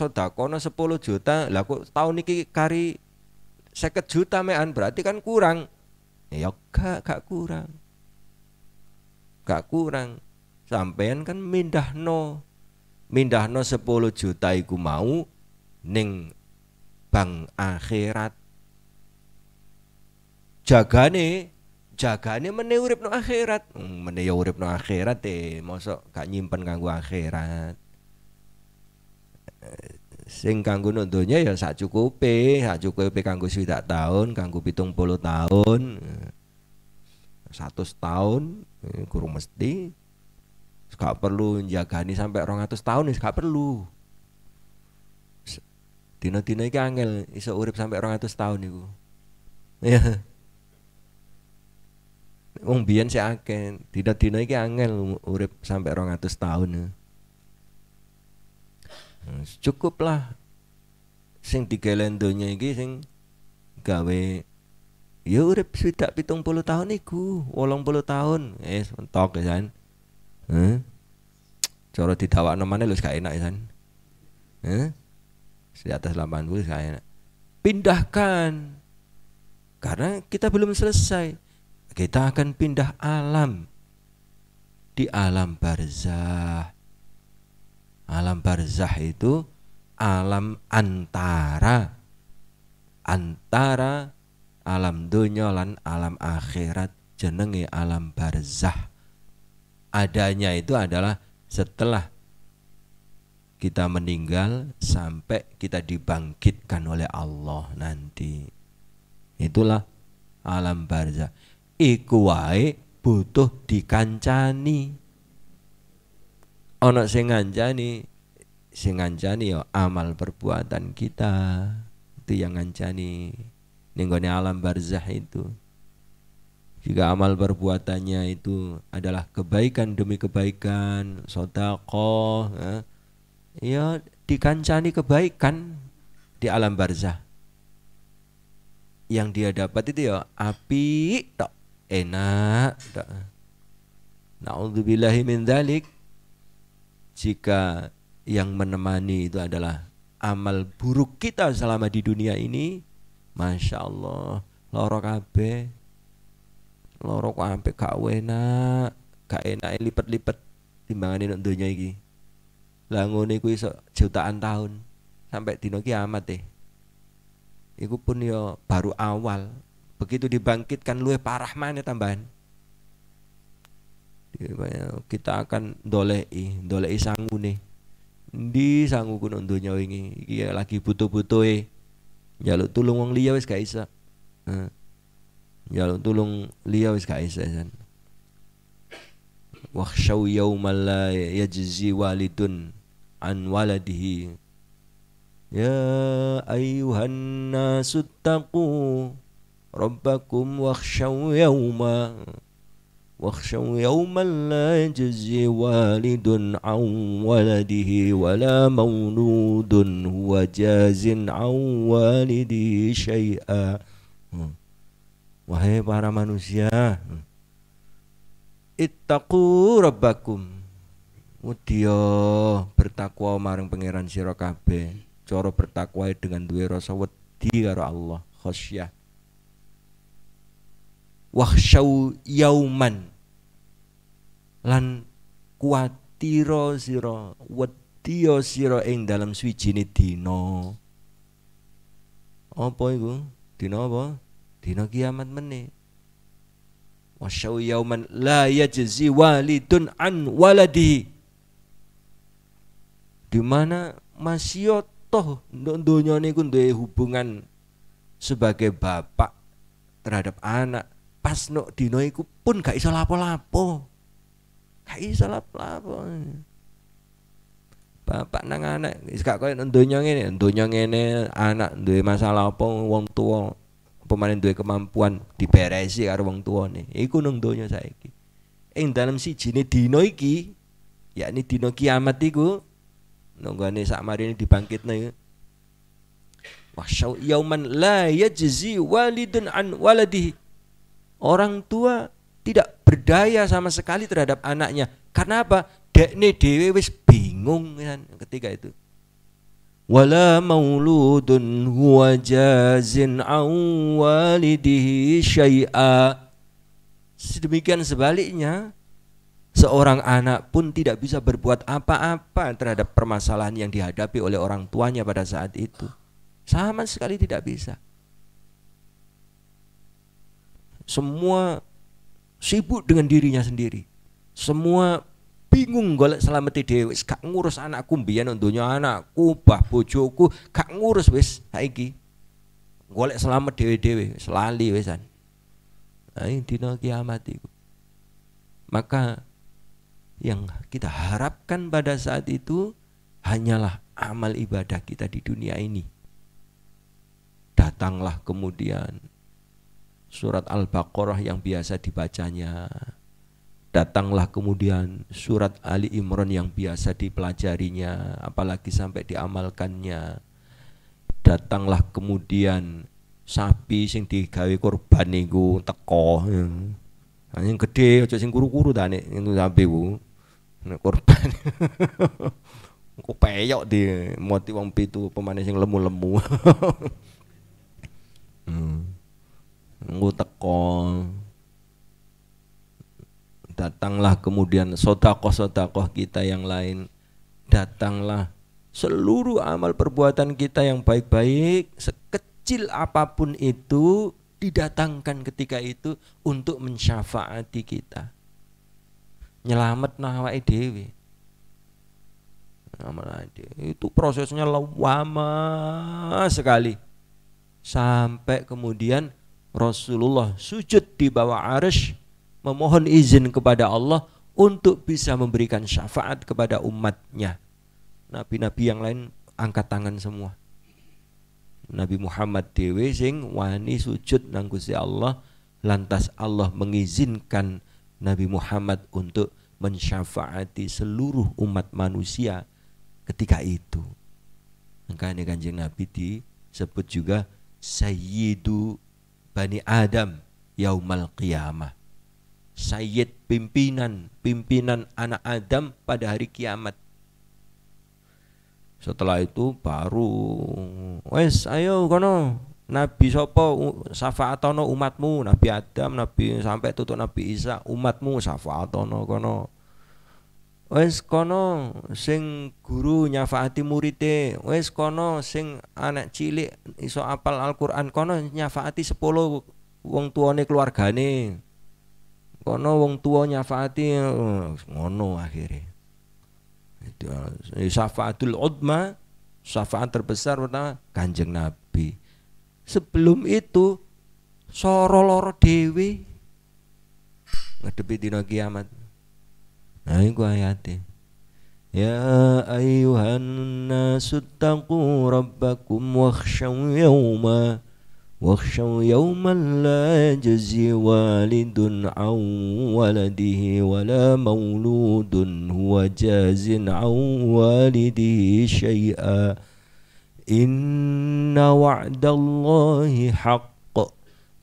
no 10 juta lah kok tahun ini kari seket juta mean berarti kan kurang ya, ya gak gak kurang gak kurang sampean kan mindah no mindah no 10 juta iku mau ning bank akhirat jagane jagane meneh urip no akhirat. Hmm, meneh ya urip no akhirat e, mosok gak nyimpen kanggo akhirat. Eh, sing kanggo no donya ya sak cukupe, sak cukupe kanggo sudah tahun, kanggo puluh tahun. Eh, satu tahun kurang mesti gak perlu jagani sampai 200 tahun gak perlu dino-dino iki angel iso urip sampai 200 tahun iku ya Wong biyen sik akeh. tidak dina iki angel urip sampai 200 tahun. Hmm, cukuplah sing digelen donya iki sing gawe ya urip swidak pitung puluh tahun iku wolong puluh tahun eh mentok ya san eh? coro didawak namanya lu gak enak ya san eh? di atas 80 gak enak pindahkan karena kita belum selesai kita akan pindah alam di alam barzah. Alam barzah itu alam antara antara alam dunia lan alam akhirat jenenge alam barzah. Adanya itu adalah setelah kita meninggal sampai kita dibangkitkan oleh Allah nanti. Itulah alam barzah iku wae butuh dikancani. Ana sing ngancani, sing ngancani ya amal perbuatan kita. Itu yang ngancani ning alam barzah itu. Jika amal perbuatannya itu adalah kebaikan demi kebaikan, sodako, ya, ya dikancani kebaikan di alam barzah. Yang dia dapat itu ya api tok enak. Naudzubillahi min dzalik. Jika yang menemani itu adalah amal buruk kita selama di dunia ini, masya Allah, loro kabe, loro kabe gak enak, gak enak lipat-lipat timbangan untuk dunia ini. Lah ngono iso jutaan tahun sampai dino kiamat deh. Iku pun yo baru awal Begitu dibangkitkan luwe parah mana ya tambahan. Kita akan dolei, dolei nih Di kuno dunia ini iki ya lagi butuh-butuh e. Jaluk tulung wong liya wis gak iso. Jaluk tulung liya wis gak iso. Wakhshaw yawmal la yajzi walidun an waladihi Ya ayuhan ربكم واخشوا يوما واخشوا يوما لا يجزي والد عن ولده ولا مولود هو جاز عن والده شيئا Wahai para manusia Ittaqu rabbakum Mudiyo bertakwa maring pangeran sira kabeh cara bertakwa dengan duwe rasa wedi karo Allah khasyah wahsyau yauman lan kuatiro sira wetio siro ing dalam swijine dina apa iku dino apa Dino kiamat meneh wasyau yauman la yajzi walidun an waladi di mana masih toh dunia ini duwe hubungan sebagai bapak terhadap anak pas nuk iku pun gak iso lapo-lapo. Gak iso lapo-lapo. Bapak nang anak wis gak koyo donya ngene, donya ngene, anak duwe masalah apa wong tuwa pemain duwe kemampuan diberesi karo wong tuwane. Iku nang donya saiki. Ing dalam sijine dina iki, yakni dina kiamat iku nunggone sakmarine dibangkit ya. Wasyau yauman la yajzi walidun an waladihi orang tua tidak berdaya sama sekali terhadap anaknya. Karena apa? Dekne dewe wis bingung kan ketika itu. Wala mauludun huwa jazin walidihi syai'a. Sedemikian sebaliknya, seorang anak pun tidak bisa berbuat apa-apa terhadap permasalahan yang dihadapi oleh orang tuanya pada saat itu. Sama sekali tidak bisa. Semua sibuk dengan dirinya sendiri. Semua bingung golek selamat dewi, kak gak ngurus anakku biar nontonnya anakku bah bojoku kak ngurus wes, saiki golek selamat dewi dewi, selalu wesan, wisan nah, dina kiamat itu, maka yang kita harapkan pada saat itu hanyalah amal ibadah kita di dunia ini datanglah kemudian surat Al-Baqarah yang biasa dibacanya. Datanglah kemudian surat Ali Imran yang biasa dipelajarinya, apalagi sampai diamalkannya. Datanglah kemudian sapi sing digawe korban niku teko. Ya. Nah, yang gede aja sing kuru-kuru ta nek sapi ku. Nek korban. Kok peyok di mati wong pitu pemanis sing lemu-lemu. Engko teko. Datanglah kemudian sodakoh-sodakoh kita yang lain. Datanglah seluruh amal perbuatan kita yang baik-baik, sekecil apapun itu, didatangkan ketika itu untuk mensyafaati kita. Nyelamat nahwa dewi. Itu prosesnya lama sekali. Sampai kemudian Rasulullah sujud di bawah arsy memohon izin kepada Allah untuk bisa memberikan syafaat kepada umatnya. Nabi-nabi yang lain angkat tangan semua. Nabi Muhammad dewe sing wani sujud nang Gusti Allah lantas Allah mengizinkan Nabi Muhammad untuk mensyafaati seluruh umat manusia ketika itu. ini kanjeng Nabi disebut juga Sayyidu Bani Adam yaumal qiyamah. Sayyid pimpinan, pimpinan anak Adam pada hari kiamat. Setelah itu baru wes ayo kono Nabi sopo syafaatono umatmu Nabi Adam Nabi sampai tutup Nabi Isa umatmu syafaatono kono Wis kono sing guru nyafaati murite, wis kono sing anak cilik iso apal Al-Qur'an kono nyafaati 10 wong tuane keluargane. Kono wong tua nyafaati ngono akhire. Eh, Syafaatul udma, syafaat terbesar pertama Kanjeng Nabi. Sebelum itu soro loro dewi ngadepi dina kiamat Nah ayati Ya ayuhan nasu taqu rabbakum wakhshaw yawma Wakhshaw yawman la jazi walidun aw waladihi wala mauludun huwa jazin aw walidihi syai'a Inna wa'dallahi haqq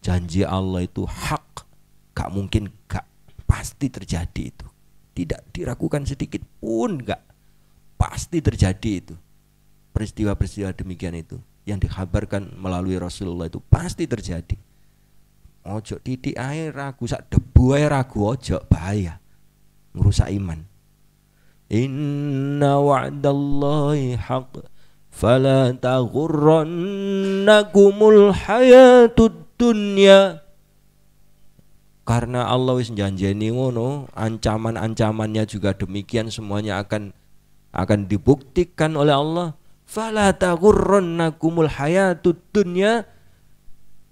Janji Allah itu hak Gak mungkin gak pasti terjadi itu tidak diragukan sedikit pun enggak pasti terjadi itu peristiwa-peristiwa demikian itu yang dikhabarkan melalui Rasulullah itu pasti terjadi ojo titik air ragu sak debu air ragu ojo bahaya merusak iman inna wa'dallahi haq fala taghurrannakumul hayatud dunya karena Allah wis janjeni ngono ancaman-ancamannya juga demikian semuanya akan akan dibuktikan oleh Allah fala taghurrunnakumul hayatud dunya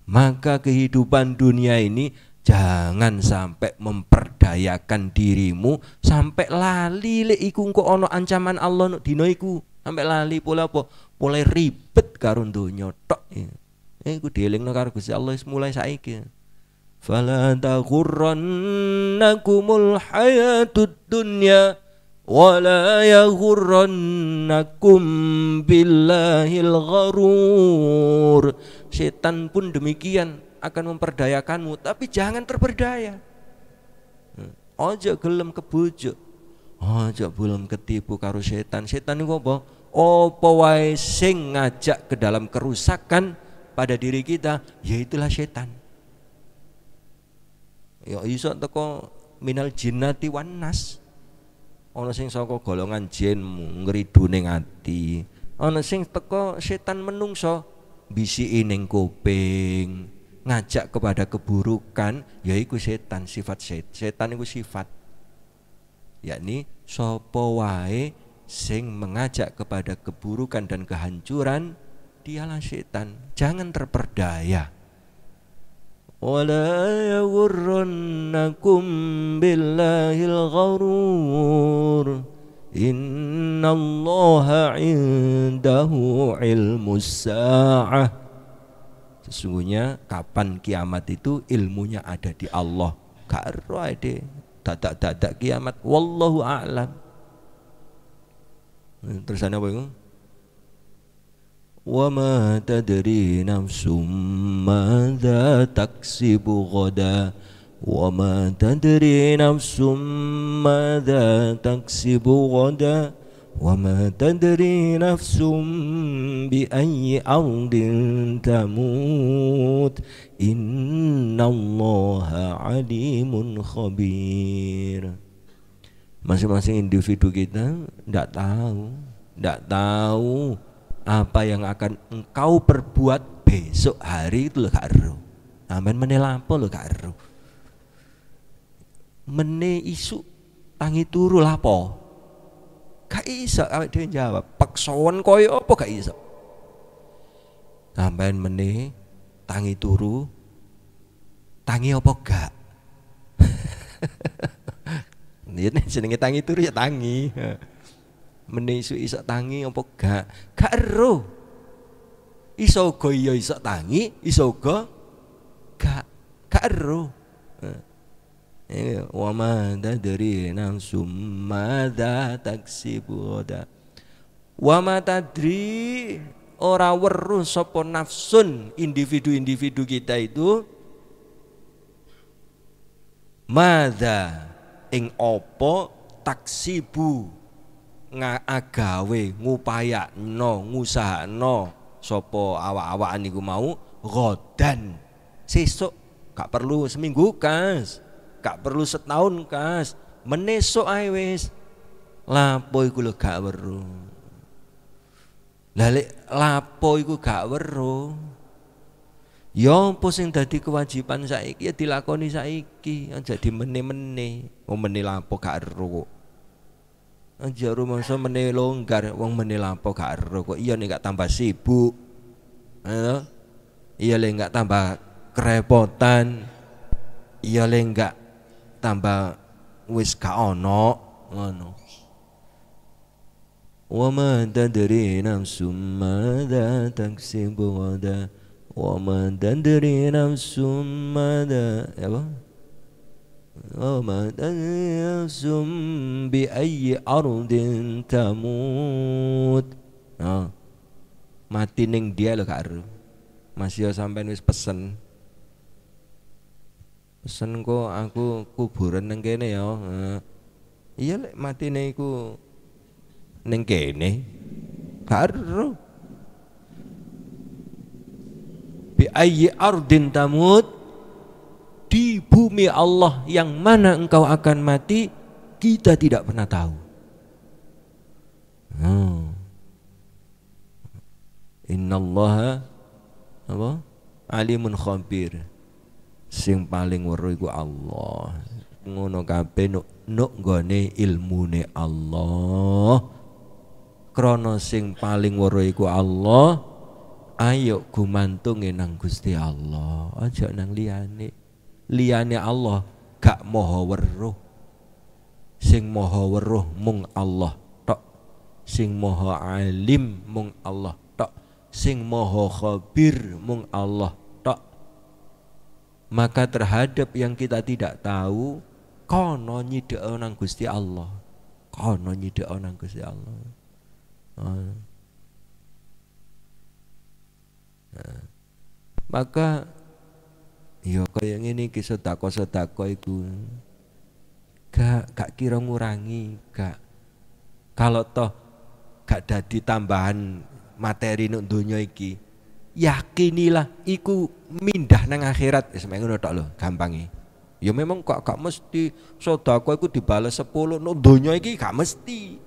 maka kehidupan dunia ini jangan sampai memperdayakan dirimu sampai lali lek iku engko ana ancaman Allah no dina iku sampai lali pola apa mulai ribet karo donya tok eh, iku dielingno karo Gusti Allah mulai saiki فلا تغرنكم الحياة الدنيا ولا يغرنكم بالله الغرور setan pun demikian akan memperdayakanmu tapi jangan terperdaya ojo hmm. gelem kebujuk ojo belum ketipu karo setan setan itu apa apa wae sing ngajak ke dalam kerusakan pada diri kita yaitulah setan ya iso teko minal jinnati wan nas ana sing saka golongan jin ngridune ati ana sing teko setan menungso bisi ning kuping ngajak kepada keburukan yaiku setan sifat setan. setan iku sifat yakni sapa wae sing mengajak kepada keburukan dan kehancuran dialah setan jangan terperdaya ولا يغرنكم بالله الغرور إن الله عنده علم الساعة Sesungguhnya kapan kiamat itu ilmunya ada di Allah. Karo ade dadak-dadak kiamat wallahu a'lam. Terus ana apa وما تدري نفس ماذا تكسب غدا وما تدري نفس ماذا تكسب غدا وما تدري نفس بأي أرض تموت إن الله عليم خبير masing-masing individu kita tidak tahu tidak tahu apa yang akan engkau perbuat besok hari itu lo gak ero amin menelapo lo gak ero mene isu tangi turu lapo gak iso awake dhewe jawab paksawan koyo apa gak iso amin meneh tangi turu tangi apa gak ini iya jenenge tangi turu ya tangi menisu isak tangi apa gak gak ero iso isak iya isak tangi iso go gak gak ero nah, wa ma tadri nafsum madza taksibu ghadan wa ma tadri ora weruh sapa nafsun individu-individu kita itu madza ing taksi taksibu no, ngupayakno no, sopo awak-awak niku mau godan sesuk gak perlu seminggu kas gak perlu setahun kas menesok ae wis lapo iku lho gak weruh lha lapo iku gak weruh Ya apa sing dadi kewajiban saiki ya dilakoni saiki, aja dimene-mene. meni oh, mene lapo gak Anjaru mangsa mene longgar wong mene lapo gak ero kok iya nek gak tambah sibuk. Eh? Iya, iya le gak tambah kerepotan. Iya le gak tambah wis gak ono ngono. Wa ma tadri nafsum madha taksibu ghada wa ma tadri nafsum madha apa? Oh, نفس بأي أرض تموت nah, mati ning dia lho Kak Aru masih sampai wis pesen pesen kok aku kuburan neng kene ya iya lek mati nih ku neng kene Kak bi ardin tamut di bumi Allah yang mana engkau akan mati kita tidak pernah tahu. Hmm. Innallaha apa? Alimun khabir. Sing paling weruh iku Allah. Ngono kabeh nuk nuk gone ilmune Allah. Krana sing paling weruh iku Allah. Ayo gumantunge nang Gusti Allah, aja nang liyane liyane Allah gak moho weruh sing moho weruh mung Allah tok sing moho alim mung Allah tok sing moho khabir mung Allah tok maka terhadap yang kita tidak tahu kono nyideo onang Gusti Allah kono nyideo onang Gusti Allah ah. Ah. maka Ya kaya ngene iki sedekah-sedekah iku. Gak gak kira ngurangi, gak. Kalau toh gak dadi tambahan materi nuk donya iki, yakinilah iku mindah nang akhirat. Wis ngono tok lho, gampange. Ya memang kok gak mesti sedekah iku dibales 10 nuk donya iki gak mesti.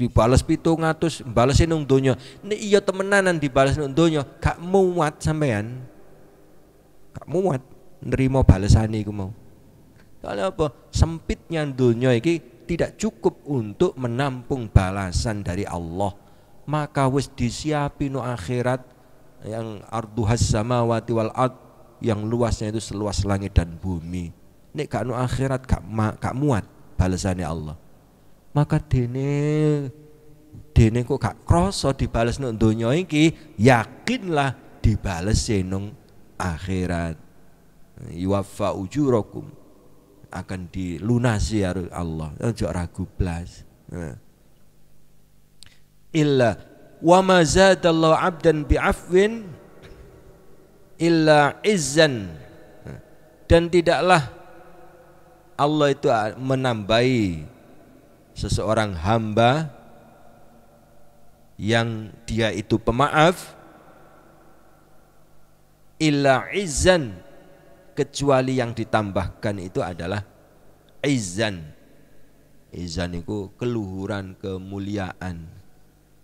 dibales pitung atus balesin nung dunyo nek iya temenanan dibales nung dunyo gak muat sampean gak muat nerima balasan iku mau soalnya apa sempitnya dunia ini tidak cukup untuk menampung balasan dari Allah maka wis disiapin no akhirat yang arduhas samawati wal ad yang luasnya itu seluas langit dan bumi ini gak no akhirat gak, ma, gak muat balasannya Allah maka dene dene kok gak kroso dibales nung dunia ini yakinlah dibales senung akhirat yuwaffa ujurakum akan dilunasi ya Allah ojo ragu blas nah. illa wa ma zadallahu abdan bi'afwin illa izzan nah. dan tidaklah Allah itu menambahi seseorang hamba yang dia itu pemaaf illa izan kecuali yang ditambahkan itu adalah izan, izan itu keluhuran kemuliaan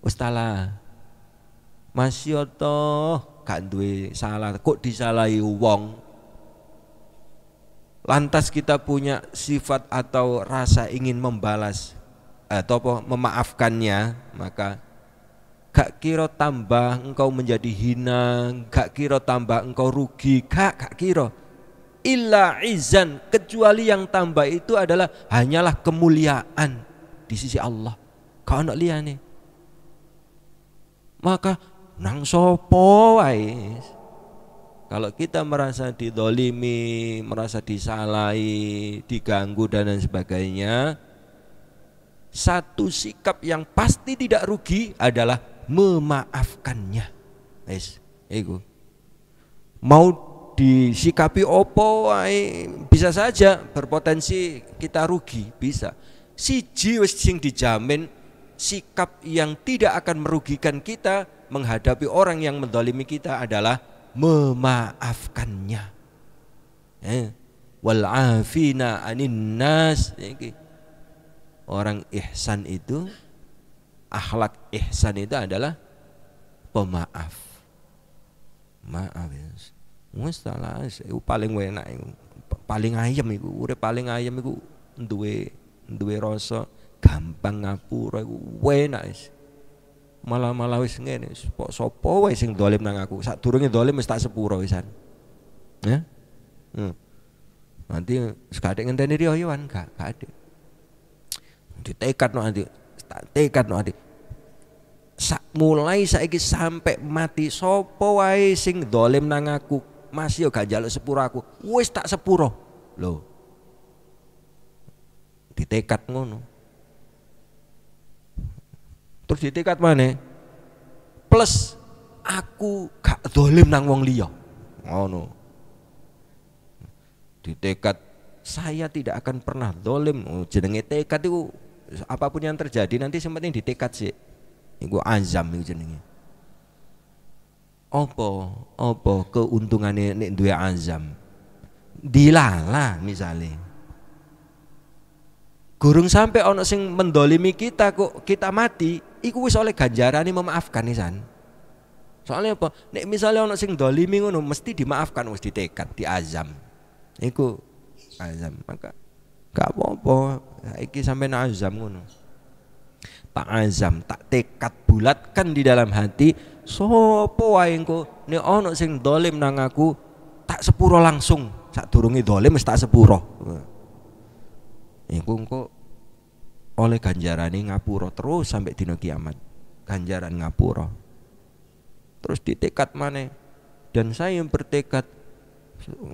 ustala masih otoh ya gak duwe salah kok disalahi wong lantas kita punya sifat atau rasa ingin membalas atau memaafkannya maka gak kira tambah engkau menjadi hina, gak kira tambah engkau rugi, gak, gak kira. Illa izan, kecuali yang tambah itu adalah hanyalah kemuliaan di sisi Allah. Kau anak liane. Maka nang sopo wae. Kalau kita merasa didolimi, merasa disalahi, diganggu dan lain sebagainya, satu sikap yang pasti tidak rugi adalah memaafkannya. Yes. ego, Mau disikapi opo ay, bisa saja berpotensi kita rugi, bisa. Si jiwa sing dijamin sikap yang tidak akan merugikan kita menghadapi orang yang mendolimi kita adalah memaafkannya. Eh, wal anin nas. Orang ihsan itu akhlak ihsan itu adalah pemaaf. Maaf ya. Mustalah paling enak itu. Paling ayam. itu, ure paling ayam. itu duwe duwe rasa gampang ngapura iku enak wis. Malah-malah wis ngene, kok sapa wae sing dolim nang aku. Sadurunge dolim wis tak sepuro wisan. Ya. Hmm. Nanti sekadek ngenteni Iwan? gak, gak ada. Ditekat no nanti tak tekan no adik Sa mulai saiki sampai mati sopo wae sing dolim nang aku masih yo gak jaluk sepuro aku wis tak sepuro loh ditekat ngono terus ditekat mana plus aku gak dolim nang wong liya ngono ditekat saya tidak akan pernah dolim oh, jenenge tekad itu apapun yang terjadi nanti sempat ini ditekat sih gue azam iku jenenge apa apa keuntungannya nek dua azam dilala misalnya gurung sampai ono sing mendolimi kita kok kita mati iku wis oleh ganjaran ini memaafkan nih san. soalnya apa nek misalnya ono sing dolimi ngono mesti dimaafkan wis ditekat diazam iku azam maka gak apa-apa iki sampai azam ngono tak azam tak tekad bulatkan di dalam hati sopo wae engko ne ono sing dolim nang aku tak sepuro langsung sak turungi dolim tak sepuro engko engko oleh ganjaran ngapuro terus sampai dino kiamat ganjaran ngapuro. terus ditekad mana dan saya yang bertekad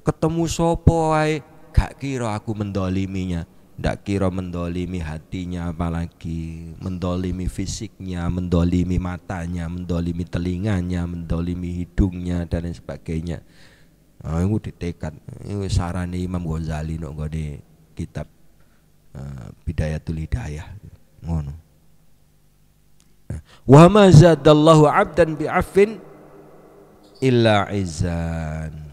ketemu sopo wae gak kira aku mendoliminya ndak kira mendolimi hatinya apalagi mendolimi fisiknya mendolimi matanya mendolimi telinganya mendolimi hidungnya dan lain sebagainya oh, itu ditekan itu saran Imam Ghazali no di kitab uh, Bidayatul Hidayah ngono nah, wa ma zadallahu abdan bi'afin illa izan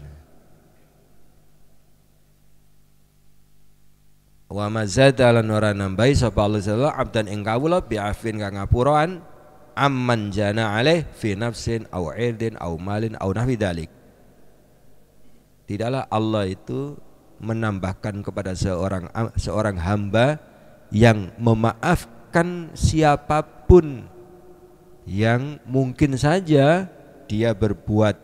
wa mazada lan ora nambahi sapa Allah sallallahu abdan ing kawula bi'afin kang ngapuraan amman jana alaih fi nafsin au irdin au malin au nahwi dalik tidaklah Allah itu menambahkan kepada seorang seorang hamba yang memaafkan siapapun yang mungkin saja dia berbuat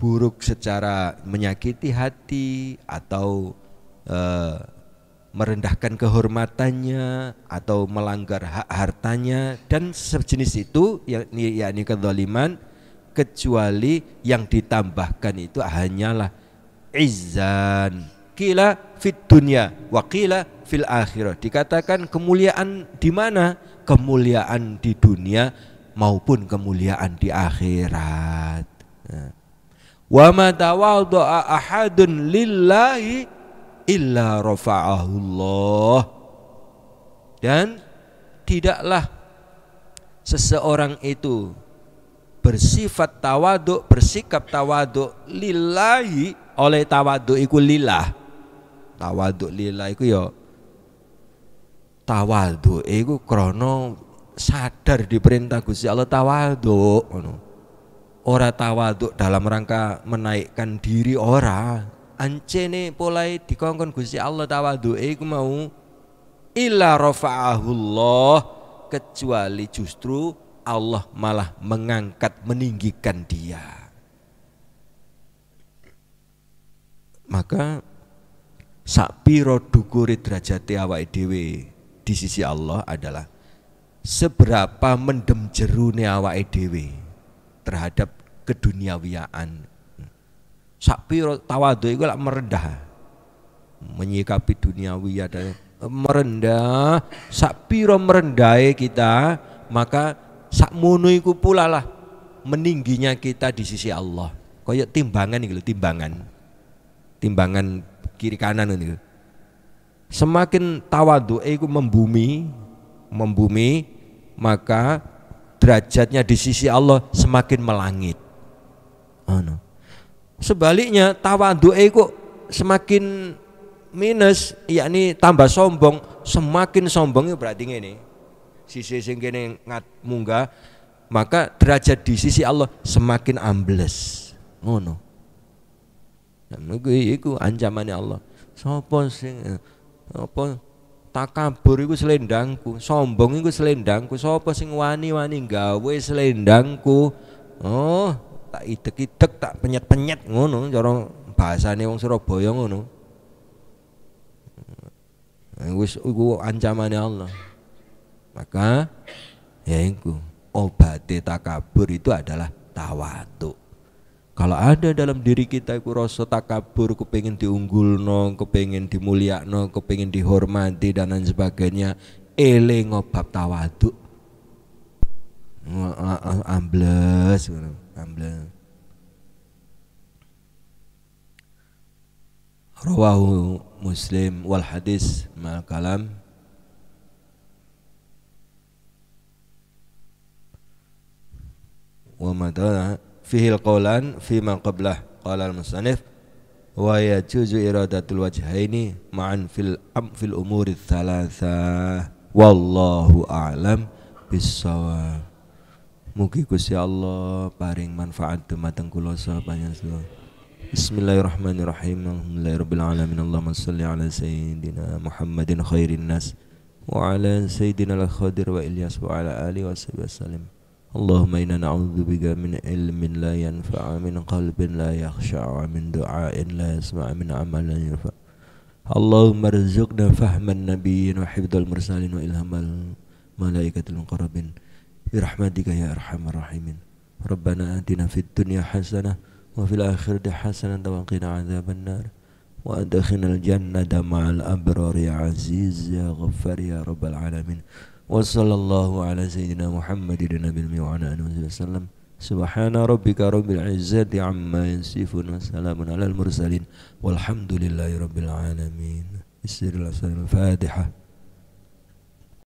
buruk secara menyakiti hati atau uh, merendahkan kehormatannya atau melanggar hak hartanya dan sejenis itu yakni yakni kezaliman kecuali yang ditambahkan itu hanyalah izan kila fit dunia wa kila fil akhirah dikatakan kemuliaan di mana kemuliaan di dunia maupun kemuliaan di akhirat nah. wa ma ahadun lillahi illa rafa'ahullah dan tidaklah seseorang itu bersifat tawaduk bersikap tawaduk lillahi oleh tawaduk iku lillah tawaduk lillah iku ya tawaduk iku krono sadar diperintah Gusti Allah tawaduk orang ora tawaduk dalam rangka menaikkan diri orang ancene polai dikongkon Gusti Allah tawadu iku mau illa rafa'ahullah kecuali justru Allah malah mengangkat meninggikan dia maka sakpi rodukuri derajati awai dhewe di sisi Allah adalah seberapa mendem jerune awai dhewe terhadap keduniawiaan Sakpiro tawadu itu lah merendah. Menyikapi duniawi ada eh, merendah, sakpiro merendai kita, maka sakmono iku pula lah meningginya kita di sisi Allah. Koyok timbangan iki timbangan. Timbangan kiri kanan ini. Semakin tawadu e itu membumi, membumi, maka derajatnya di sisi Allah semakin melangit. Oh no. Sebaliknya tawadhu kok semakin minus yakni tambah sombong, semakin sombong sombongnya berarti ini. Sisi sing kene ngat munggah, maka derajat di sisi Allah semakin ambles. Ngono. Nah, iku ancamannya Allah. Sopo sing apa takabur iku selendangku, sombong iku selendangku, sapa sing wani-wani gawe selendangku. Oh, tak idek-idek tak penyet-penyet ngono bahasa bahasane wong Surabaya ngono eh, wis iku ancamane Allah maka ya iku obate takabur itu adalah tawatu. kalau ada dalam diri kita iku rasa takabur kepengin diunggulno kepengin dimulyakno kepengin dihormati dan lain sebagainya eling obat tawatu. Ah, ah, ambles Ambla. Rawahu Muslim wal hadis mal kalam wa madana fihi al-qawlan fi ma qablah qala al-musannif wa yajuzu iradatul wajhaini ma'an fil am fil umuri thalatha wallahu a'lam bis Mugi Gusti Allah paring manfaat dumateng kula sabanya sedaya. Bismillahirrahmanirrahim. Alhamdulillahirabbil alamin. Allahumma shalli ala sayyidina Muhammadin khairin nas wa ala sayyidina khadir wa Ilyas wa ala alihi wa sahbihi wasallim. Allahumma inna na'udzu bika min ilmin la yanfa'u min qalbin la yakhsha'u min du'ain la yasma'u min amalin yurfa. Allahumma rizqna fahman nabiyyin wa hifdzal mursalin wa ilhamal malaikatil muqarrabin. Al- برحمتك يا أرحم الراحمين ربنا آتنا في الدنيا حسنة وفي الآخرة حسنة وقنا عذاب النار وأدخلنا الجنة مع الأبرار يا عزيز يا غفار يا رب العالمين وصلى الله على سيدنا محمد النبي وعلى آله وصحبه وسلم سبحان ربك رب العزة عما يصفون وسلام على المرسلين والحمد لله رب العالمين السر الفاتحة